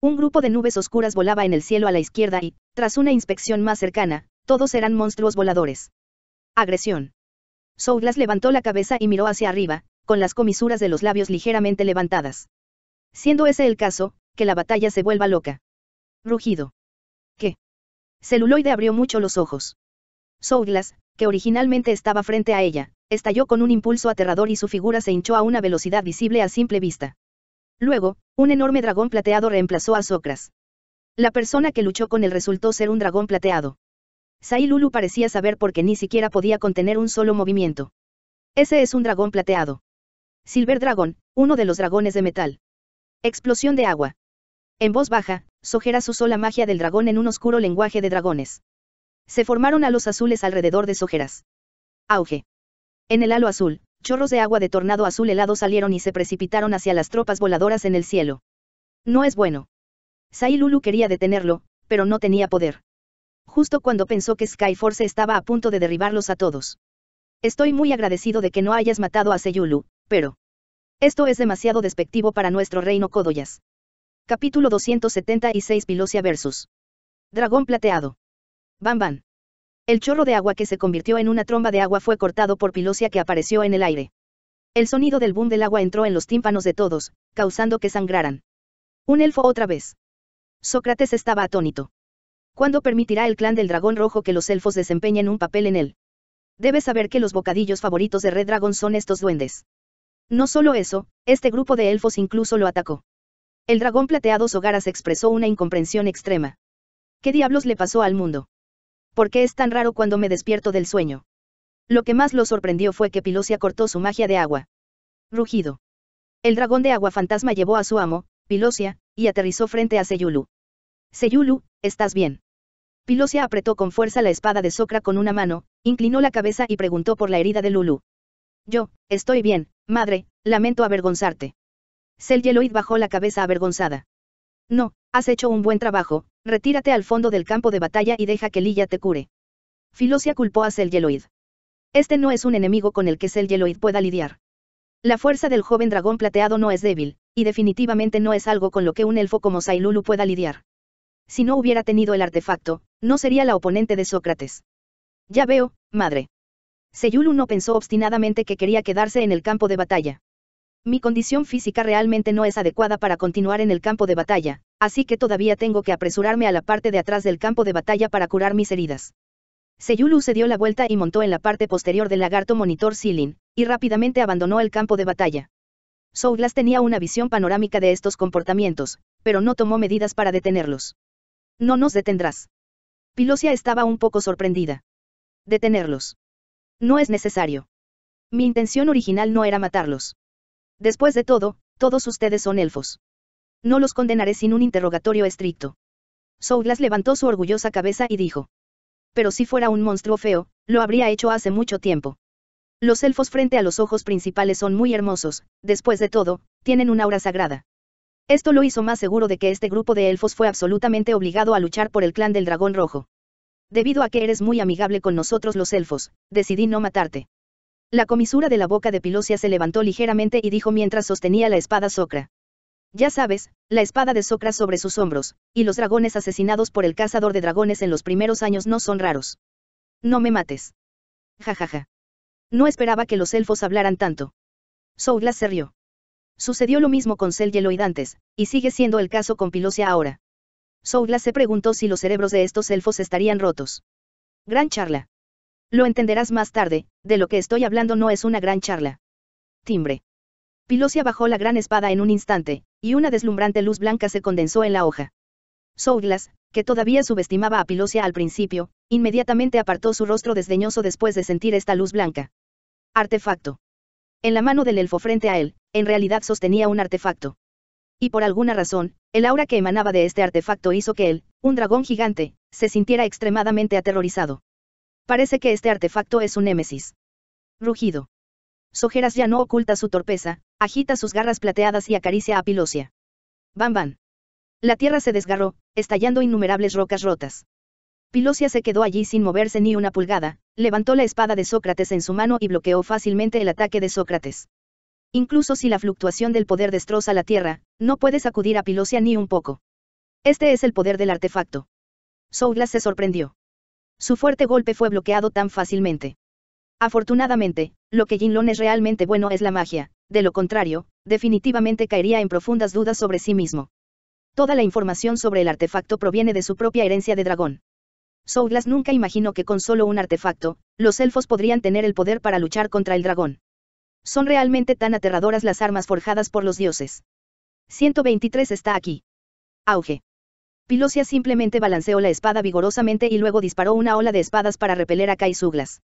Un grupo de nubes oscuras volaba en el cielo a la izquierda y, tras una inspección más cercana, todos eran monstruos voladores. Agresión. Souglas levantó la cabeza y miró hacia arriba, con las comisuras de los labios ligeramente levantadas. Siendo ese el caso, que la batalla se vuelva loca. Rugido. ¿Qué? Celuloide abrió mucho los ojos. Souglas, que originalmente estaba frente a ella, estalló con un impulso aterrador y su figura se hinchó a una velocidad visible a simple vista. Luego, un enorme dragón plateado reemplazó a Socras. La persona que luchó con él resultó ser un dragón plateado. Sai Lulu parecía saber porque ni siquiera podía contener un solo movimiento. Ese es un dragón plateado. Silver Dragon, uno de los dragones de metal. Explosión de agua. En voz baja, Sojeras usó la magia del dragón en un oscuro lenguaje de dragones. Se formaron halos azules alrededor de Sojeras. Auge. En el halo azul, chorros de agua de tornado azul helado salieron y se precipitaron hacia las tropas voladoras en el cielo. No es bueno. Sai Lulu quería detenerlo, pero no tenía poder justo cuando pensó que Skyforce estaba a punto de derribarlos a todos. Estoy muy agradecido de que no hayas matado a Seyulu, pero... Esto es demasiado despectivo para nuestro reino Codoyas. Capítulo 276 Pilosia vs. Dragón plateado. Bam bam. El chorro de agua que se convirtió en una tromba de agua fue cortado por Pilosia que apareció en el aire. El sonido del boom del agua entró en los tímpanos de todos, causando que sangraran. Un elfo otra vez. Sócrates estaba atónito. ¿Cuándo permitirá el clan del dragón rojo que los elfos desempeñen un papel en él? Debes saber que los bocadillos favoritos de Red Dragon son estos duendes. No solo eso, este grupo de elfos incluso lo atacó. El dragón plateado Sogaras expresó una incomprensión extrema. ¿Qué diablos le pasó al mundo? ¿Por qué es tan raro cuando me despierto del sueño? Lo que más lo sorprendió fue que Pilosia cortó su magia de agua. Rugido. El dragón de agua fantasma llevó a su amo, Pilosia, y aterrizó frente a Seyulu. Seyulu, ¿estás bien? Filosia apretó con fuerza la espada de Socra con una mano, inclinó la cabeza y preguntó por la herida de Lulu. Yo, estoy bien, madre, lamento avergonzarte. Selgeloid bajó la cabeza avergonzada. No, has hecho un buen trabajo, retírate al fondo del campo de batalla y deja que Lilla te cure. Filosia culpó a Selgeloid. Este no es un enemigo con el que Selgeloid pueda lidiar. La fuerza del joven dragón plateado no es débil, y definitivamente no es algo con lo que un elfo como Sailulu pueda lidiar. Si no hubiera tenido el artefacto, no sería la oponente de Sócrates. Ya veo, madre. Seyulu no pensó obstinadamente que quería quedarse en el campo de batalla. Mi condición física realmente no es adecuada para continuar en el campo de batalla, así que todavía tengo que apresurarme a la parte de atrás del campo de batalla para curar mis heridas. Seyulu se dio la vuelta y montó en la parte posterior del lagarto monitor Silin, y rápidamente abandonó el campo de batalla. Souglas tenía una visión panorámica de estos comportamientos, pero no tomó medidas para detenerlos. No nos detendrás. Pilosia estaba un poco sorprendida. Detenerlos. No es necesario. Mi intención original no era matarlos. Después de todo, todos ustedes son elfos. No los condenaré sin un interrogatorio estricto. Souglas levantó su orgullosa cabeza y dijo. Pero si fuera un monstruo feo, lo habría hecho hace mucho tiempo. Los elfos frente a los ojos principales son muy hermosos, después de todo, tienen un aura sagrada. Esto lo hizo más seguro de que este grupo de elfos fue absolutamente obligado a luchar por el clan del dragón rojo. Debido a que eres muy amigable con nosotros los elfos, decidí no matarte. La comisura de la boca de Pilosia se levantó ligeramente y dijo mientras sostenía la espada Socra. Ya sabes, la espada de Socra sobre sus hombros, y los dragones asesinados por el cazador de dragones en los primeros años no son raros. No me mates. Jajaja. ja ja. No esperaba que los elfos hablaran tanto. Souglas se rió. Sucedió lo mismo con Cell Yeloid antes, y sigue siendo el caso con Pilosia ahora. Souglas se preguntó si los cerebros de estos elfos estarían rotos. Gran charla. Lo entenderás más tarde, de lo que estoy hablando no es una gran charla. Timbre. Pilosia bajó la gran espada en un instante, y una deslumbrante luz blanca se condensó en la hoja. Souglas, que todavía subestimaba a Pilosia al principio, inmediatamente apartó su rostro desdeñoso después de sentir esta luz blanca. Artefacto. En la mano del elfo frente a él, en realidad sostenía un artefacto. Y por alguna razón, el aura que emanaba de este artefacto hizo que él, un dragón gigante, se sintiera extremadamente aterrorizado. Parece que este artefacto es un némesis. Rugido. Sojeras ya no oculta su torpeza, agita sus garras plateadas y acaricia a Pilosia. Bam bam. La tierra se desgarró, estallando innumerables rocas rotas. Pilosia se quedó allí sin moverse ni una pulgada, levantó la espada de Sócrates en su mano y bloqueó fácilmente el ataque de Sócrates. Incluso si la fluctuación del poder destroza la tierra, no puede sacudir a Pilosia ni un poco. Este es el poder del artefacto. Souglas se sorprendió. Su fuerte golpe fue bloqueado tan fácilmente. Afortunadamente, lo que Jinlon es realmente bueno es la magia, de lo contrario, definitivamente caería en profundas dudas sobre sí mismo. Toda la información sobre el artefacto proviene de su propia herencia de dragón. Souglas nunca imaginó que con solo un artefacto, los elfos podrían tener el poder para luchar contra el dragón. Son realmente tan aterradoras las armas forjadas por los dioses. 123 está aquí. Auge. Pilosia simplemente balanceó la espada vigorosamente y luego disparó una ola de espadas para repeler a Kai Suglas.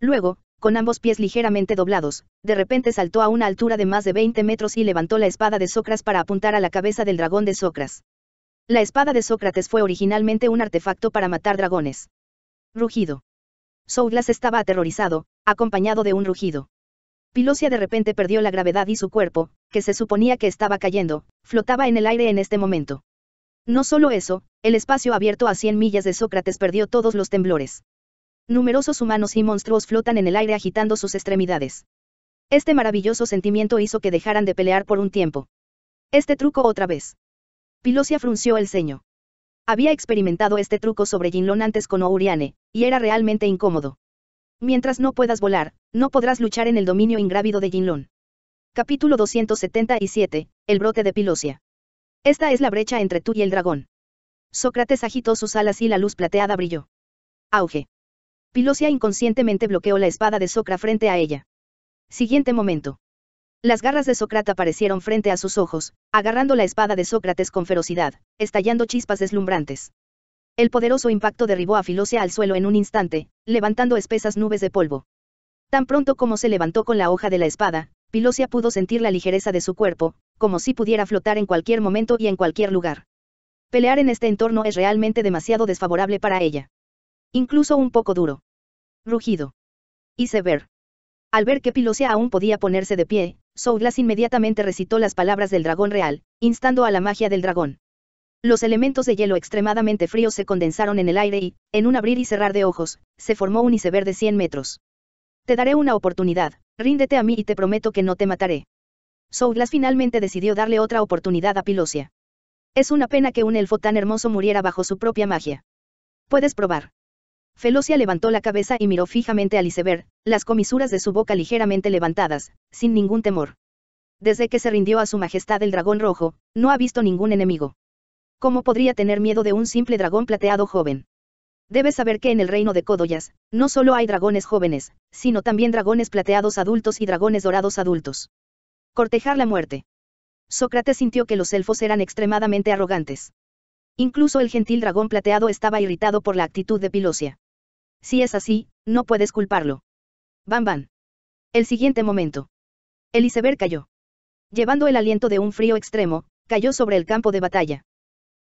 Luego, con ambos pies ligeramente doblados, de repente saltó a una altura de más de 20 metros y levantó la espada de Socras para apuntar a la cabeza del dragón de Socras. La espada de Sócrates fue originalmente un artefacto para matar dragones. Rugido. Soudlas estaba aterrorizado, acompañado de un rugido. Pilosia de repente perdió la gravedad y su cuerpo, que se suponía que estaba cayendo, flotaba en el aire en este momento. No solo eso, el espacio abierto a 100 millas de Sócrates perdió todos los temblores. Numerosos humanos y monstruos flotan en el aire agitando sus extremidades. Este maravilloso sentimiento hizo que dejaran de pelear por un tiempo. Este truco otra vez. Pilosia frunció el ceño. Había experimentado este truco sobre Jinlon antes con Ouriane, y era realmente incómodo. Mientras no puedas volar, no podrás luchar en el dominio ingrávido de Ginlón. Capítulo 277, El brote de Pilosia. Esta es la brecha entre tú y el dragón. Sócrates agitó sus alas y la luz plateada brilló. Auge. Pilosia inconscientemente bloqueó la espada de Socra frente a ella. Siguiente momento. Las garras de Sócrates aparecieron frente a sus ojos, agarrando la espada de Sócrates con ferocidad, estallando chispas deslumbrantes. El poderoso impacto derribó a Filosia al suelo en un instante, levantando espesas nubes de polvo. Tan pronto como se levantó con la hoja de la espada, Filosia pudo sentir la ligereza de su cuerpo, como si pudiera flotar en cualquier momento y en cualquier lugar. Pelear en este entorno es realmente demasiado desfavorable para ella. Incluso un poco duro. Rugido. Y ver, al ver que Pilosia aún podía ponerse de pie, Souglas inmediatamente recitó las palabras del dragón real, instando a la magia del dragón. Los elementos de hielo extremadamente fríos se condensaron en el aire y, en un abrir y cerrar de ojos, se formó un iceberg de 100 metros. Te daré una oportunidad, ríndete a mí y te prometo que no te mataré. Souglas finalmente decidió darle otra oportunidad a Pilosia. Es una pena que un elfo tan hermoso muriera bajo su propia magia. Puedes probar. Felocia levantó la cabeza y miró fijamente a iceberg, las comisuras de su boca ligeramente levantadas, sin ningún temor. Desde que se rindió a su majestad el dragón rojo, no ha visto ningún enemigo. ¿Cómo podría tener miedo de un simple dragón plateado joven? Debes saber que en el reino de Codoyas, no solo hay dragones jóvenes, sino también dragones plateados adultos y dragones dorados adultos. Cortejar la muerte. Sócrates sintió que los elfos eran extremadamente arrogantes. Incluso el gentil dragón plateado estaba irritado por la actitud de Pilosia. Si es así, no puedes culparlo. bam van. El siguiente momento. El iceberg cayó. Llevando el aliento de un frío extremo, cayó sobre el campo de batalla.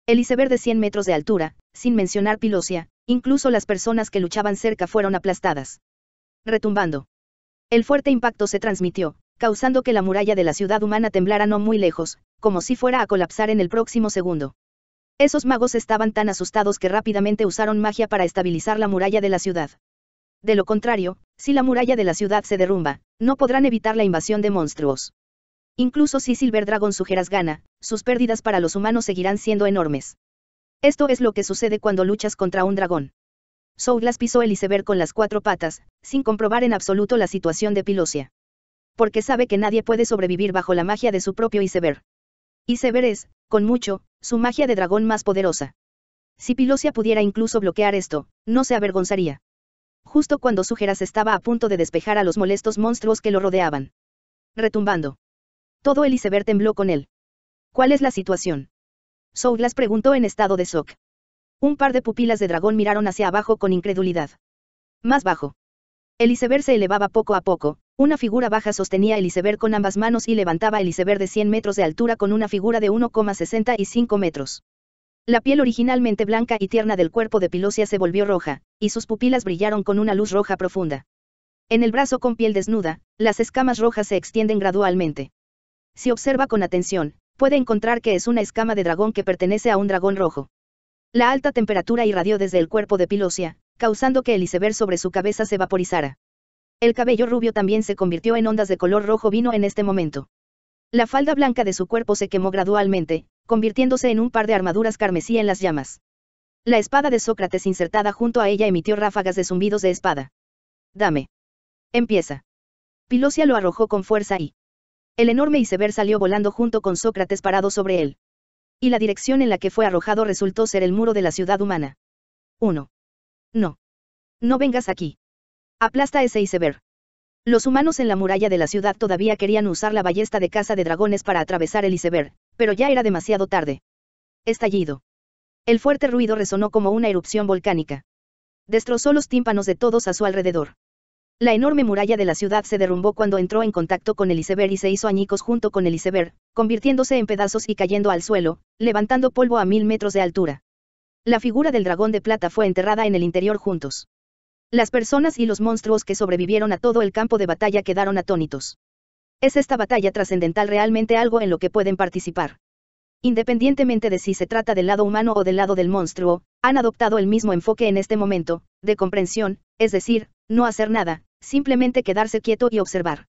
El iceberg de 100 metros de altura, sin mencionar Pilosia, incluso las personas que luchaban cerca fueron aplastadas. Retumbando. El fuerte impacto se transmitió, causando que la muralla de la ciudad humana temblara no muy lejos, como si fuera a colapsar en el próximo segundo. Esos magos estaban tan asustados que rápidamente usaron magia para estabilizar la muralla de la ciudad. De lo contrario, si la muralla de la ciudad se derrumba, no podrán evitar la invasión de monstruos. Incluso si Silver Dragon Sugeras gana, sus pérdidas para los humanos seguirán siendo enormes. Esto es lo que sucede cuando luchas contra un dragón. Souglas pisó el iceberg con las cuatro patas, sin comprobar en absoluto la situación de Pilosia. Porque sabe que nadie puede sobrevivir bajo la magia de su propio iceberg. Iceberg es, con mucho, su magia de dragón más poderosa. Si Pilosia pudiera incluso bloquear esto, no se avergonzaría. Justo cuando Sujeras estaba a punto de despejar a los molestos monstruos que lo rodeaban. Retumbando. Todo el iceberg tembló con él. ¿Cuál es la situación? Soulas preguntó en estado de shock. Un par de pupilas de dragón miraron hacia abajo con incredulidad. Más bajo. El iceberg se elevaba poco a poco, una figura baja sostenía el iceberg con ambas manos y levantaba el iceberg de 100 metros de altura con una figura de 1,65 metros. La piel originalmente blanca y tierna del cuerpo de Pilosia se volvió roja, y sus pupilas brillaron con una luz roja profunda. En el brazo con piel desnuda, las escamas rojas se extienden gradualmente. Si observa con atención, puede encontrar que es una escama de dragón que pertenece a un dragón rojo. La alta temperatura irradió desde el cuerpo de Pilosia, causando que el iceberg sobre su cabeza se vaporizara. El cabello rubio también se convirtió en ondas de color rojo vino en este momento. La falda blanca de su cuerpo se quemó gradualmente, convirtiéndose en un par de armaduras carmesí en las llamas. La espada de Sócrates insertada junto a ella emitió ráfagas de zumbidos de espada. Dame. Empieza. Pilosia lo arrojó con fuerza y... El enorme iceberg salió volando junto con Sócrates parado sobre él. Y la dirección en la que fue arrojado resultó ser el muro de la ciudad humana. 1. No. No vengas aquí. Aplasta ese iceberg. Los humanos en la muralla de la ciudad todavía querían usar la ballesta de caza de dragones para atravesar el iceberg, pero ya era demasiado tarde. Estallido. El fuerte ruido resonó como una erupción volcánica. Destrozó los tímpanos de todos a su alrededor. La enorme muralla de la ciudad se derrumbó cuando entró en contacto con el iceberg y se hizo añicos junto con el iceberg, convirtiéndose en pedazos y cayendo al suelo, levantando polvo a mil metros de altura. La figura del dragón de plata fue enterrada en el interior juntos. Las personas y los monstruos que sobrevivieron a todo el campo de batalla quedaron atónitos. ¿Es esta batalla trascendental realmente algo en lo que pueden participar? Independientemente de si se trata del lado humano o del lado del monstruo, han adoptado el mismo enfoque en este momento, de comprensión, es decir, no hacer nada, simplemente quedarse quieto y observar.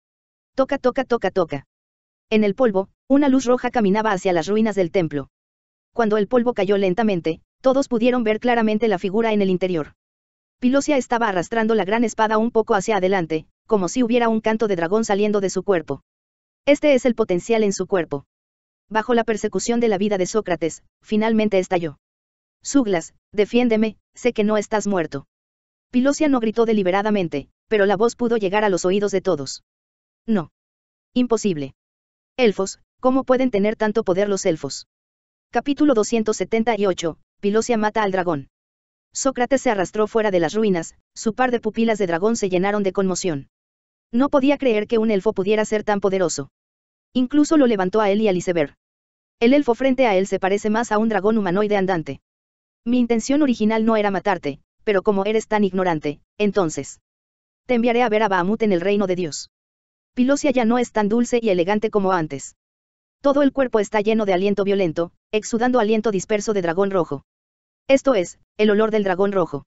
Toca, toca, toca, toca. En el polvo, una luz roja caminaba hacia las ruinas del templo. Cuando el polvo cayó lentamente, todos pudieron ver claramente la figura en el interior. Pilosia estaba arrastrando la gran espada un poco hacia adelante, como si hubiera un canto de dragón saliendo de su cuerpo. Este es el potencial en su cuerpo. Bajo la persecución de la vida de Sócrates, finalmente estalló. Suglas, defiéndeme, sé que no estás muerto. Pilosia no gritó deliberadamente, pero la voz pudo llegar a los oídos de todos. No. Imposible. Elfos, ¿cómo pueden tener tanto poder los elfos? Capítulo 278, Pilosia mata al dragón. Sócrates se arrastró fuera de las ruinas, su par de pupilas de dragón se llenaron de conmoción. No podía creer que un elfo pudiera ser tan poderoso. Incluso lo levantó a él y al iceberg. El elfo frente a él se parece más a un dragón humanoide andante. Mi intención original no era matarte, pero como eres tan ignorante, entonces. Te enviaré a ver a Bahamut en el reino de Dios. Pilosia ya no es tan dulce y elegante como antes. Todo el cuerpo está lleno de aliento violento, exudando aliento disperso de dragón rojo. Esto es, el olor del dragón rojo.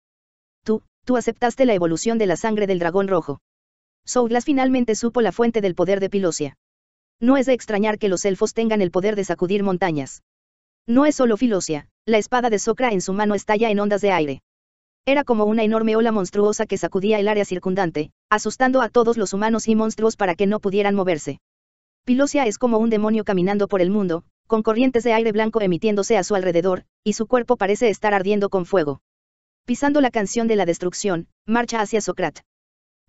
Tú, tú aceptaste la evolución de la sangre del dragón rojo. Souglas finalmente supo la fuente del poder de Pilosia. No es de extrañar que los elfos tengan el poder de sacudir montañas. No es solo Filosia, la espada de Socra en su mano estalla en ondas de aire. Era como una enorme ola monstruosa que sacudía el área circundante, asustando a todos los humanos y monstruos para que no pudieran moverse. Pilosia es como un demonio caminando por el mundo, con corrientes de aire blanco emitiéndose a su alrededor, y su cuerpo parece estar ardiendo con fuego. Pisando la canción de la destrucción, marcha hacia Socrat.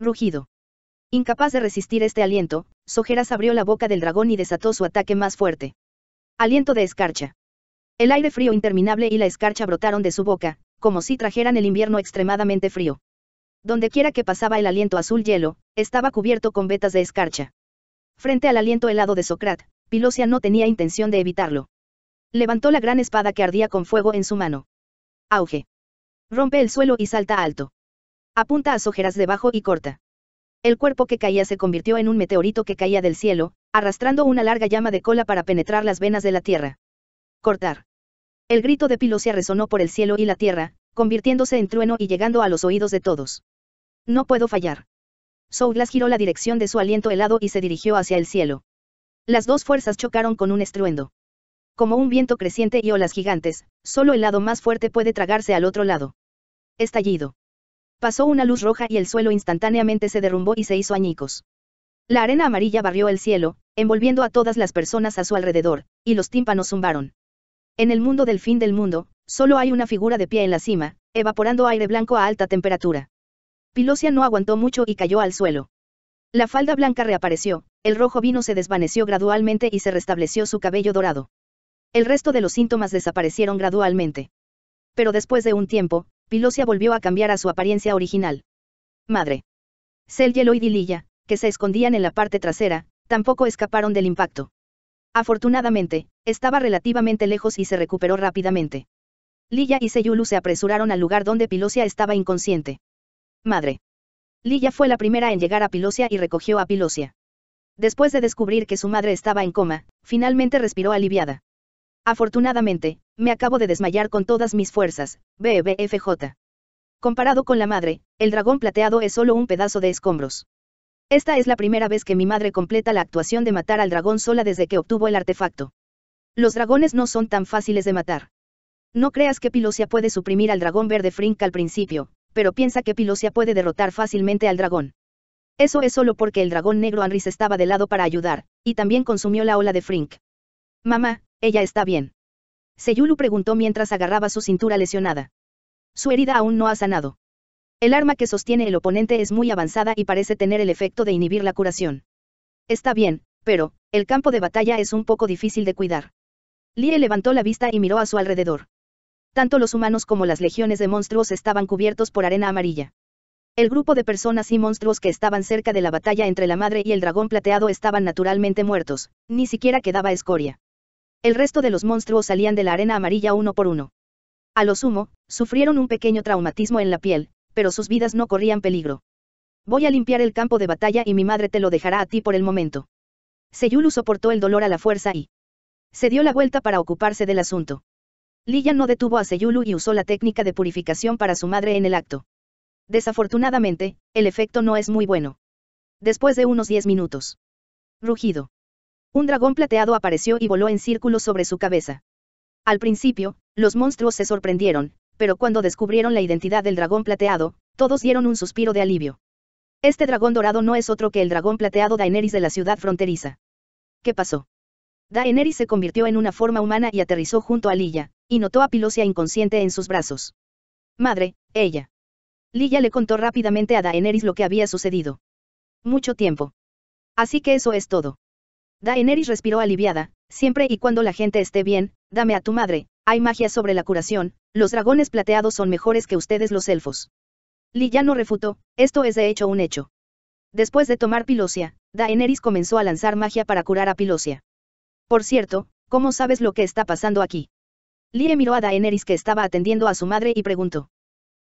Rugido. Incapaz de resistir este aliento, Sojeras abrió la boca del dragón y desató su ataque más fuerte. Aliento de escarcha. El aire frío interminable y la escarcha brotaron de su boca, como si trajeran el invierno extremadamente frío. Dondequiera que pasaba el aliento azul hielo, estaba cubierto con vetas de escarcha. Frente al aliento helado de Socrat, Pilosia no tenía intención de evitarlo. Levantó la gran espada que ardía con fuego en su mano. Auge. Rompe el suelo y salta alto. Apunta a sojeras debajo y corta. El cuerpo que caía se convirtió en un meteorito que caía del cielo, arrastrando una larga llama de cola para penetrar las venas de la tierra. Cortar. El grito de Pilosia resonó por el cielo y la tierra, convirtiéndose en trueno y llegando a los oídos de todos. No puedo fallar. Souglas giró la dirección de su aliento helado y se dirigió hacia el cielo. Las dos fuerzas chocaron con un estruendo. Como un viento creciente y olas gigantes, solo el lado más fuerte puede tragarse al otro lado. Estallido. Pasó una luz roja y el suelo instantáneamente se derrumbó y se hizo añicos. La arena amarilla barrió el cielo, envolviendo a todas las personas a su alrededor, y los tímpanos zumbaron. En el mundo del fin del mundo, solo hay una figura de pie en la cima, evaporando aire blanco a alta temperatura. Pilosia no aguantó mucho y cayó al suelo. La falda blanca reapareció, el rojo vino se desvaneció gradualmente y se restableció su cabello dorado. El resto de los síntomas desaparecieron gradualmente. Pero después de un tiempo, Pilosia volvió a cambiar a su apariencia original. Madre. Selgielo y Lilla, que se escondían en la parte trasera, tampoco escaparon del impacto. Afortunadamente, estaba relativamente lejos y se recuperó rápidamente. Lilla y Seyulu se apresuraron al lugar donde Pilosia estaba inconsciente. Madre. Lilla fue la primera en llegar a Pilosia y recogió a Pilosia. Después de descubrir que su madre estaba en coma, finalmente respiró aliviada. Afortunadamente, me acabo de desmayar con todas mis fuerzas, BBFJ. Comparado con la madre, el dragón plateado es solo un pedazo de escombros. Esta es la primera vez que mi madre completa la actuación de matar al dragón sola desde que obtuvo el artefacto. Los dragones no son tan fáciles de matar. No creas que Pilosia puede suprimir al dragón verde Frink al principio, pero piensa que Pilosia puede derrotar fácilmente al dragón. Eso es solo porque el dragón negro Anris estaba de lado para ayudar, y también consumió la ola de Frink. Mamá, ella está bien. Seyulu preguntó mientras agarraba su cintura lesionada. Su herida aún no ha sanado. El arma que sostiene el oponente es muy avanzada y parece tener el efecto de inhibir la curación. Está bien, pero, el campo de batalla es un poco difícil de cuidar. Lie levantó la vista y miró a su alrededor. Tanto los humanos como las legiones de monstruos estaban cubiertos por arena amarilla. El grupo de personas y monstruos que estaban cerca de la batalla entre la madre y el dragón plateado estaban naturalmente muertos, ni siquiera quedaba escoria. El resto de los monstruos salían de la arena amarilla uno por uno. A lo sumo, sufrieron un pequeño traumatismo en la piel, pero sus vidas no corrían peligro. Voy a limpiar el campo de batalla y mi madre te lo dejará a ti por el momento. Seyulu soportó el dolor a la fuerza y se dio la vuelta para ocuparse del asunto. Lilla no detuvo a Seyulu y usó la técnica de purificación para su madre en el acto. Desafortunadamente, el efecto no es muy bueno. Después de unos 10 minutos. Rugido. Un dragón plateado apareció y voló en círculos sobre su cabeza. Al principio, los monstruos se sorprendieron, pero cuando descubrieron la identidad del dragón plateado, todos dieron un suspiro de alivio. Este dragón dorado no es otro que el dragón plateado Daenerys de la ciudad fronteriza. ¿Qué pasó? Daenerys se convirtió en una forma humana y aterrizó junto a Lilla, y notó a Pilosia inconsciente en sus brazos. Madre, ella. Lilla le contó rápidamente a Daenerys lo que había sucedido. Mucho tiempo. Así que eso es todo. Daenerys respiró aliviada, siempre y cuando la gente esté bien, dame a tu madre, hay magia sobre la curación, los dragones plateados son mejores que ustedes los elfos. Lilla no refutó, esto es de hecho un hecho. Después de tomar Pilosia, Daenerys comenzó a lanzar magia para curar a Pilosia. Por cierto, ¿cómo sabes lo que está pasando aquí? Lie miró a Daenerys que estaba atendiendo a su madre y preguntó.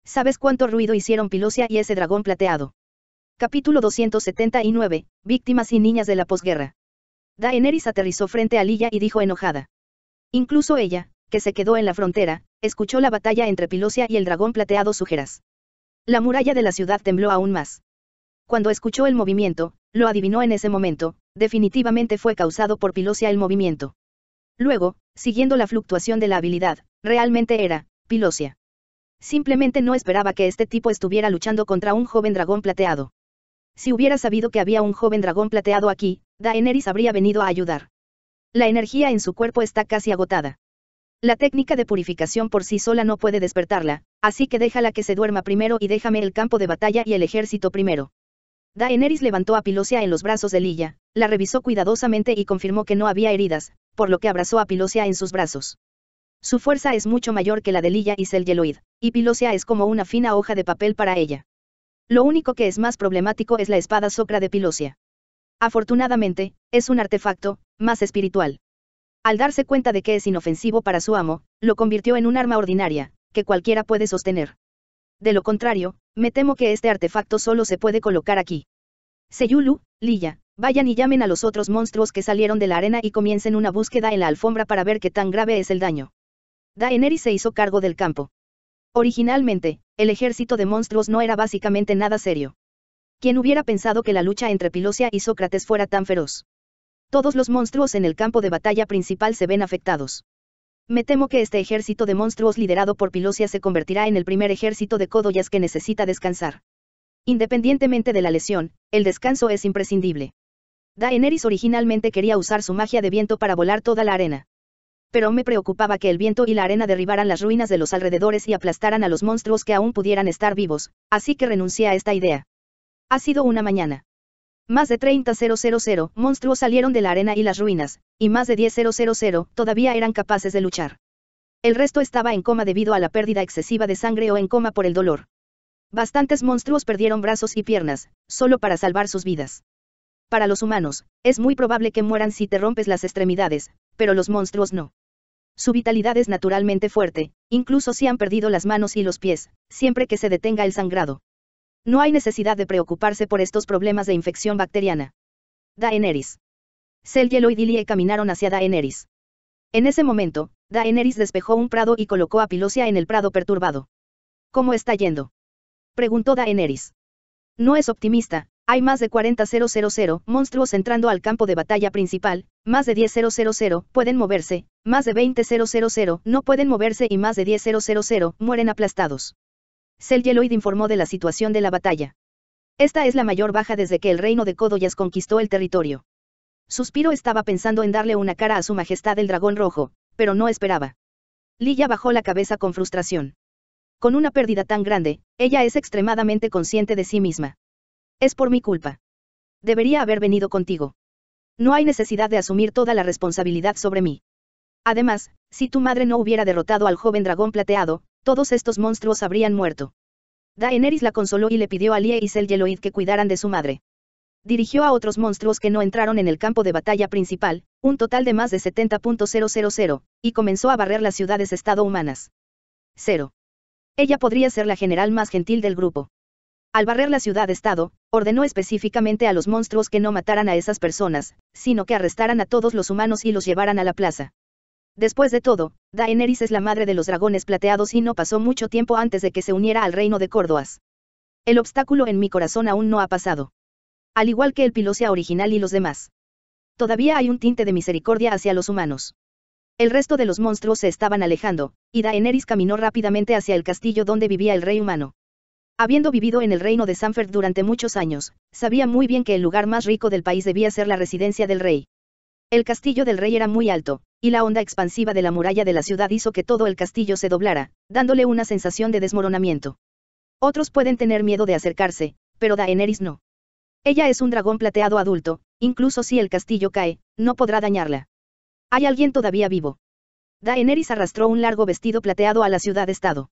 ¿Sabes cuánto ruido hicieron Pilosia y ese dragón plateado? Capítulo 279, Víctimas y niñas de la posguerra. Daenerys aterrizó frente a Lilla y dijo enojada. Incluso ella, que se quedó en la frontera, escuchó la batalla entre Pilosia y el dragón plateado Sujeras. La muralla de la ciudad tembló aún más. Cuando escuchó el movimiento, lo adivinó en ese momento, definitivamente fue causado por Pilosia el movimiento. Luego, siguiendo la fluctuación de la habilidad, realmente era, Pilosia. Simplemente no esperaba que este tipo estuviera luchando contra un joven dragón plateado. Si hubiera sabido que había un joven dragón plateado aquí, Daenerys habría venido a ayudar. La energía en su cuerpo está casi agotada. La técnica de purificación por sí sola no puede despertarla, así que déjala que se duerma primero y déjame el campo de batalla y el ejército primero. Daenerys levantó a Pilosia en los brazos de Lilla, la revisó cuidadosamente y confirmó que no había heridas, por lo que abrazó a Pilosia en sus brazos. Su fuerza es mucho mayor que la de Lilla y Selyeloid, y Pilosia es como una fina hoja de papel para ella. Lo único que es más problemático es la espada socra de Pilosia. Afortunadamente, es un artefacto, más espiritual. Al darse cuenta de que es inofensivo para su amo, lo convirtió en un arma ordinaria, que cualquiera puede sostener. De lo contrario, me temo que este artefacto solo se puede colocar aquí. Seyulu, Lilla, Vayan y llamen a los otros monstruos que salieron de la arena y comiencen una búsqueda en la alfombra para ver qué tan grave es el daño. Daenerys se hizo cargo del campo. Originalmente, el ejército de monstruos no era básicamente nada serio. ¿Quién hubiera pensado que la lucha entre Pilosia y Sócrates fuera tan feroz? Todos los monstruos en el campo de batalla principal se ven afectados. Me temo que este ejército de monstruos liderado por Pilosia se convertirá en el primer ejército de Codoyas que necesita descansar. Independientemente de la lesión, el descanso es imprescindible. Daenerys originalmente quería usar su magia de viento para volar toda la arena. Pero me preocupaba que el viento y la arena derribaran las ruinas de los alrededores y aplastaran a los monstruos que aún pudieran estar vivos, así que renuncié a esta idea. Ha sido una mañana. Más de 30.000 monstruos salieron de la arena y las ruinas, y más de 10.000 todavía eran capaces de luchar. El resto estaba en coma debido a la pérdida excesiva de sangre o en coma por el dolor. Bastantes monstruos perdieron brazos y piernas, solo para salvar sus vidas. Para los humanos, es muy probable que mueran si te rompes las extremidades, pero los monstruos no. Su vitalidad es naturalmente fuerte, incluso si han perdido las manos y los pies, siempre que se detenga el sangrado. No hay necesidad de preocuparse por estos problemas de infección bacteriana. Daenerys. Selgielo y Dilie caminaron hacia Daenerys. En ese momento, Daenerys despejó un prado y colocó a Pilosia en el prado perturbado. ¿Cómo está yendo? Preguntó Daenerys. No es optimista, hay más de 40.000 monstruos entrando al campo de batalla principal, más de 10.000 pueden moverse, más de 20.000 no pueden moverse y más de 10.000 mueren aplastados. Cell informó de la situación de la batalla. Esta es la mayor baja desde que el reino de Kodoyas conquistó el territorio. Suspiro estaba pensando en darle una cara a su majestad el dragón rojo, pero no esperaba. Lilla bajó la cabeza con frustración. Con una pérdida tan grande, ella es extremadamente consciente de sí misma. Es por mi culpa. Debería haber venido contigo. No hay necesidad de asumir toda la responsabilidad sobre mí. Además, si tu madre no hubiera derrotado al joven dragón plateado, todos estos monstruos habrían muerto. Daenerys la consoló y le pidió a Lie y Seljeloid que cuidaran de su madre. Dirigió a otros monstruos que no entraron en el campo de batalla principal, un total de más de 70.000, y comenzó a barrer las ciudades-estado humanas. 0. Ella podría ser la general más gentil del grupo. Al barrer la ciudad-estado, ordenó específicamente a los monstruos que no mataran a esas personas, sino que arrestaran a todos los humanos y los llevaran a la plaza. Después de todo, Daenerys es la madre de los dragones plateados y no pasó mucho tiempo antes de que se uniera al reino de Córdobas. El obstáculo en mi corazón aún no ha pasado. Al igual que el Pilosia original y los demás. Todavía hay un tinte de misericordia hacia los humanos. El resto de los monstruos se estaban alejando, y Daenerys caminó rápidamente hacia el castillo donde vivía el rey humano. Habiendo vivido en el reino de Sanford durante muchos años, sabía muy bien que el lugar más rico del país debía ser la residencia del rey. El castillo del rey era muy alto, y la onda expansiva de la muralla de la ciudad hizo que todo el castillo se doblara, dándole una sensación de desmoronamiento. Otros pueden tener miedo de acercarse, pero Daenerys no. Ella es un dragón plateado adulto, incluso si el castillo cae, no podrá dañarla. Hay alguien todavía vivo. Daenerys arrastró un largo vestido plateado a la ciudad-estado.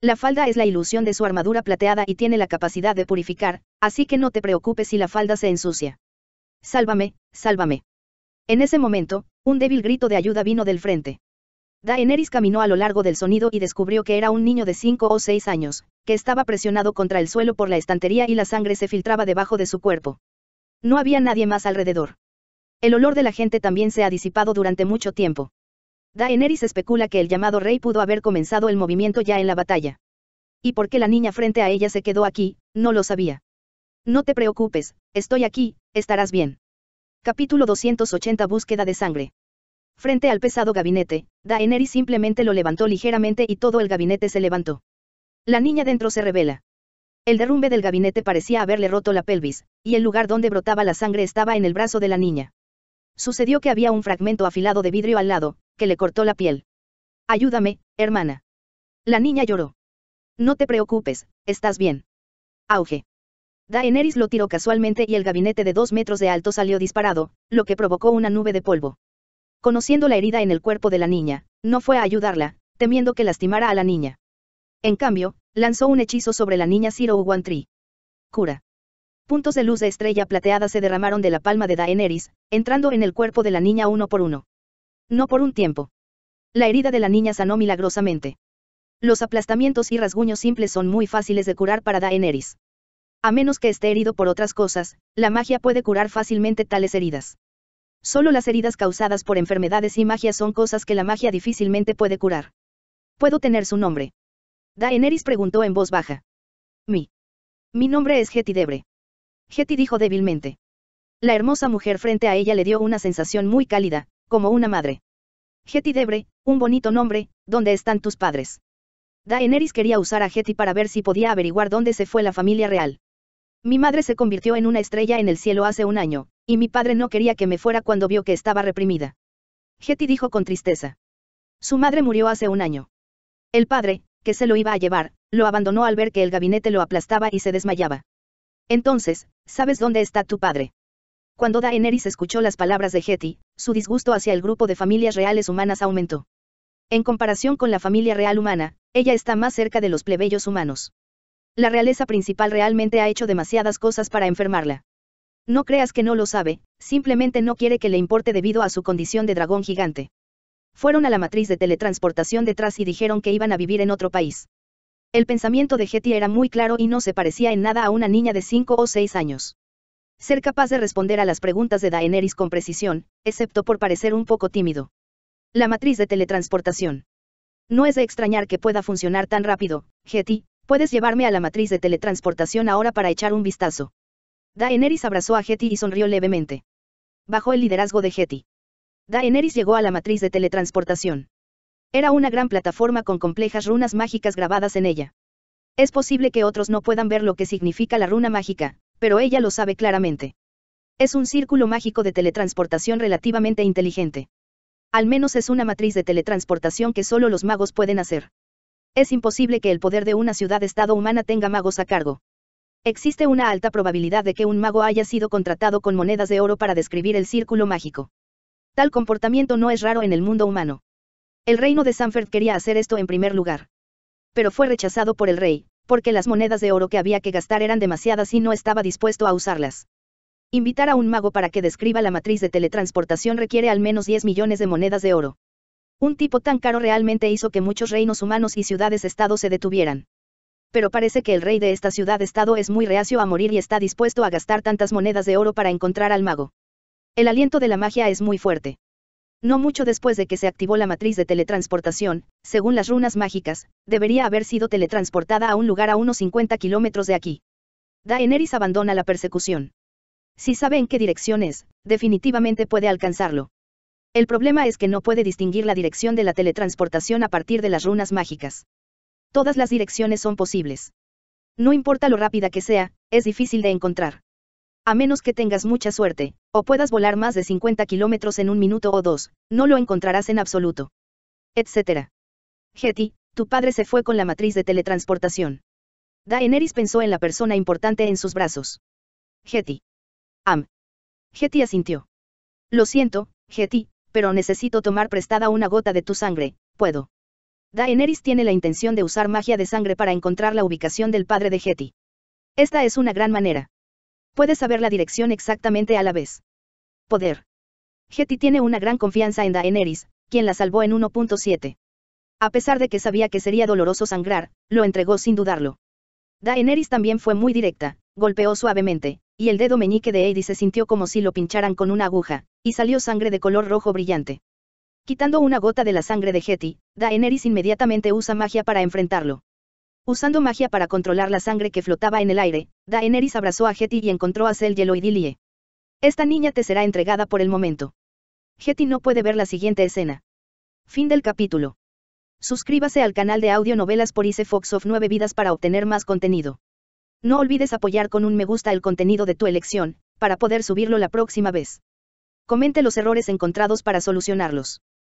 La falda es la ilusión de su armadura plateada y tiene la capacidad de purificar, así que no te preocupes si la falda se ensucia. Sálvame, sálvame. En ese momento, un débil grito de ayuda vino del frente. Daenerys caminó a lo largo del sonido y descubrió que era un niño de 5 o 6 años, que estaba presionado contra el suelo por la estantería y la sangre se filtraba debajo de su cuerpo. No había nadie más alrededor. El olor de la gente también se ha disipado durante mucho tiempo. Daenerys especula que el llamado rey pudo haber comenzado el movimiento ya en la batalla. Y por qué la niña frente a ella se quedó aquí, no lo sabía. No te preocupes, estoy aquí, estarás bien. Capítulo 280 Búsqueda de sangre. Frente al pesado gabinete, Daenerys simplemente lo levantó ligeramente y todo el gabinete se levantó. La niña dentro se revela. El derrumbe del gabinete parecía haberle roto la pelvis, y el lugar donde brotaba la sangre estaba en el brazo de la niña. Sucedió que había un fragmento afilado de vidrio al lado, que le cortó la piel. Ayúdame, hermana. La niña lloró. No te preocupes, estás bien. Auge. Daenerys lo tiró casualmente y el gabinete de dos metros de alto salió disparado, lo que provocó una nube de polvo. Conociendo la herida en el cuerpo de la niña, no fue a ayudarla, temiendo que lastimara a la niña. En cambio, lanzó un hechizo sobre la niña Zero One Tree. Cura. Puntos de luz de estrella plateada se derramaron de la palma de Daenerys, entrando en el cuerpo de la niña uno por uno. No por un tiempo. La herida de la niña sanó milagrosamente. Los aplastamientos y rasguños simples son muy fáciles de curar para Daenerys. A menos que esté herido por otras cosas, la magia puede curar fácilmente tales heridas. Solo las heridas causadas por enfermedades y magia son cosas que la magia difícilmente puede curar. ¿Puedo tener su nombre? Daenerys preguntó en voz baja. Mi. Mi nombre es Debre. Getty dijo débilmente. La hermosa mujer frente a ella le dio una sensación muy cálida, como una madre. Getty Debre, un bonito nombre, ¿dónde están tus padres? Daenerys quería usar a Getty para ver si podía averiguar dónde se fue la familia real. Mi madre se convirtió en una estrella en el cielo hace un año, y mi padre no quería que me fuera cuando vio que estaba reprimida. Getty dijo con tristeza. Su madre murió hace un año. El padre, que se lo iba a llevar, lo abandonó al ver que el gabinete lo aplastaba y se desmayaba. Entonces, ¿sabes dónde está tu padre? Cuando Daenerys escuchó las palabras de Hetty, su disgusto hacia el grupo de familias reales humanas aumentó. En comparación con la familia real humana, ella está más cerca de los plebeyos humanos. La realeza principal realmente ha hecho demasiadas cosas para enfermarla. No creas que no lo sabe, simplemente no quiere que le importe debido a su condición de dragón gigante. Fueron a la matriz de teletransportación detrás y dijeron que iban a vivir en otro país. El pensamiento de Getty era muy claro y no se parecía en nada a una niña de 5 o 6 años. Ser capaz de responder a las preguntas de Daenerys con precisión, excepto por parecer un poco tímido. La matriz de teletransportación. No es de extrañar que pueda funcionar tan rápido, Hetty, puedes llevarme a la matriz de teletransportación ahora para echar un vistazo. Daenerys abrazó a Getty y sonrió levemente. Bajo el liderazgo de Hetty. Daenerys llegó a la matriz de teletransportación. Era una gran plataforma con complejas runas mágicas grabadas en ella. Es posible que otros no puedan ver lo que significa la runa mágica, pero ella lo sabe claramente. Es un círculo mágico de teletransportación relativamente inteligente. Al menos es una matriz de teletransportación que solo los magos pueden hacer. Es imposible que el poder de una ciudad-estado humana tenga magos a cargo. Existe una alta probabilidad de que un mago haya sido contratado con monedas de oro para describir el círculo mágico. Tal comportamiento no es raro en el mundo humano. El reino de Sanford quería hacer esto en primer lugar. Pero fue rechazado por el rey, porque las monedas de oro que había que gastar eran demasiadas y no estaba dispuesto a usarlas. Invitar a un mago para que describa la matriz de teletransportación requiere al menos 10 millones de monedas de oro. Un tipo tan caro realmente hizo que muchos reinos humanos y ciudades-estado se detuvieran. Pero parece que el rey de esta ciudad-estado es muy reacio a morir y está dispuesto a gastar tantas monedas de oro para encontrar al mago. El aliento de la magia es muy fuerte. No mucho después de que se activó la matriz de teletransportación, según las runas mágicas, debería haber sido teletransportada a un lugar a unos 50 kilómetros de aquí. Daenerys abandona la persecución. Si sabe en qué dirección es, definitivamente puede alcanzarlo. El problema es que no puede distinguir la dirección de la teletransportación a partir de las runas mágicas. Todas las direcciones son posibles. No importa lo rápida que sea, es difícil de encontrar a menos que tengas mucha suerte, o puedas volar más de 50 kilómetros en un minuto o dos, no lo encontrarás en absoluto. Etcétera. Getty, tu padre se fue con la matriz de teletransportación. Daenerys pensó en la persona importante en sus brazos. Getty. Am. Getty asintió. Lo siento, Getty, pero necesito tomar prestada una gota de tu sangre, puedo. Daenerys tiene la intención de usar magia de sangre para encontrar la ubicación del padre de Getty. Esta es una gran manera, Puede saber la dirección exactamente a la vez. Poder. Hetty tiene una gran confianza en Daenerys, quien la salvó en 1.7. A pesar de que sabía que sería doloroso sangrar, lo entregó sin dudarlo. Daenerys también fue muy directa, golpeó suavemente, y el dedo meñique de Eddie se sintió como si lo pincharan con una aguja, y salió sangre de color rojo brillante. Quitando una gota de la sangre de Hetty, Daenerys inmediatamente usa magia para enfrentarlo. Usando magia para controlar la sangre que flotaba en el aire, Daenerys abrazó a Hetty y encontró a Sel Yellow y Dilie. Esta niña te será entregada por el momento. Hetty no puede ver la siguiente escena. Fin del capítulo. Suscríbase al canal de audio por Ice Fox of 9 vidas para obtener más contenido. No olvides apoyar con un me gusta el contenido de tu elección, para poder subirlo la próxima vez. Comente los errores encontrados para solucionarlos.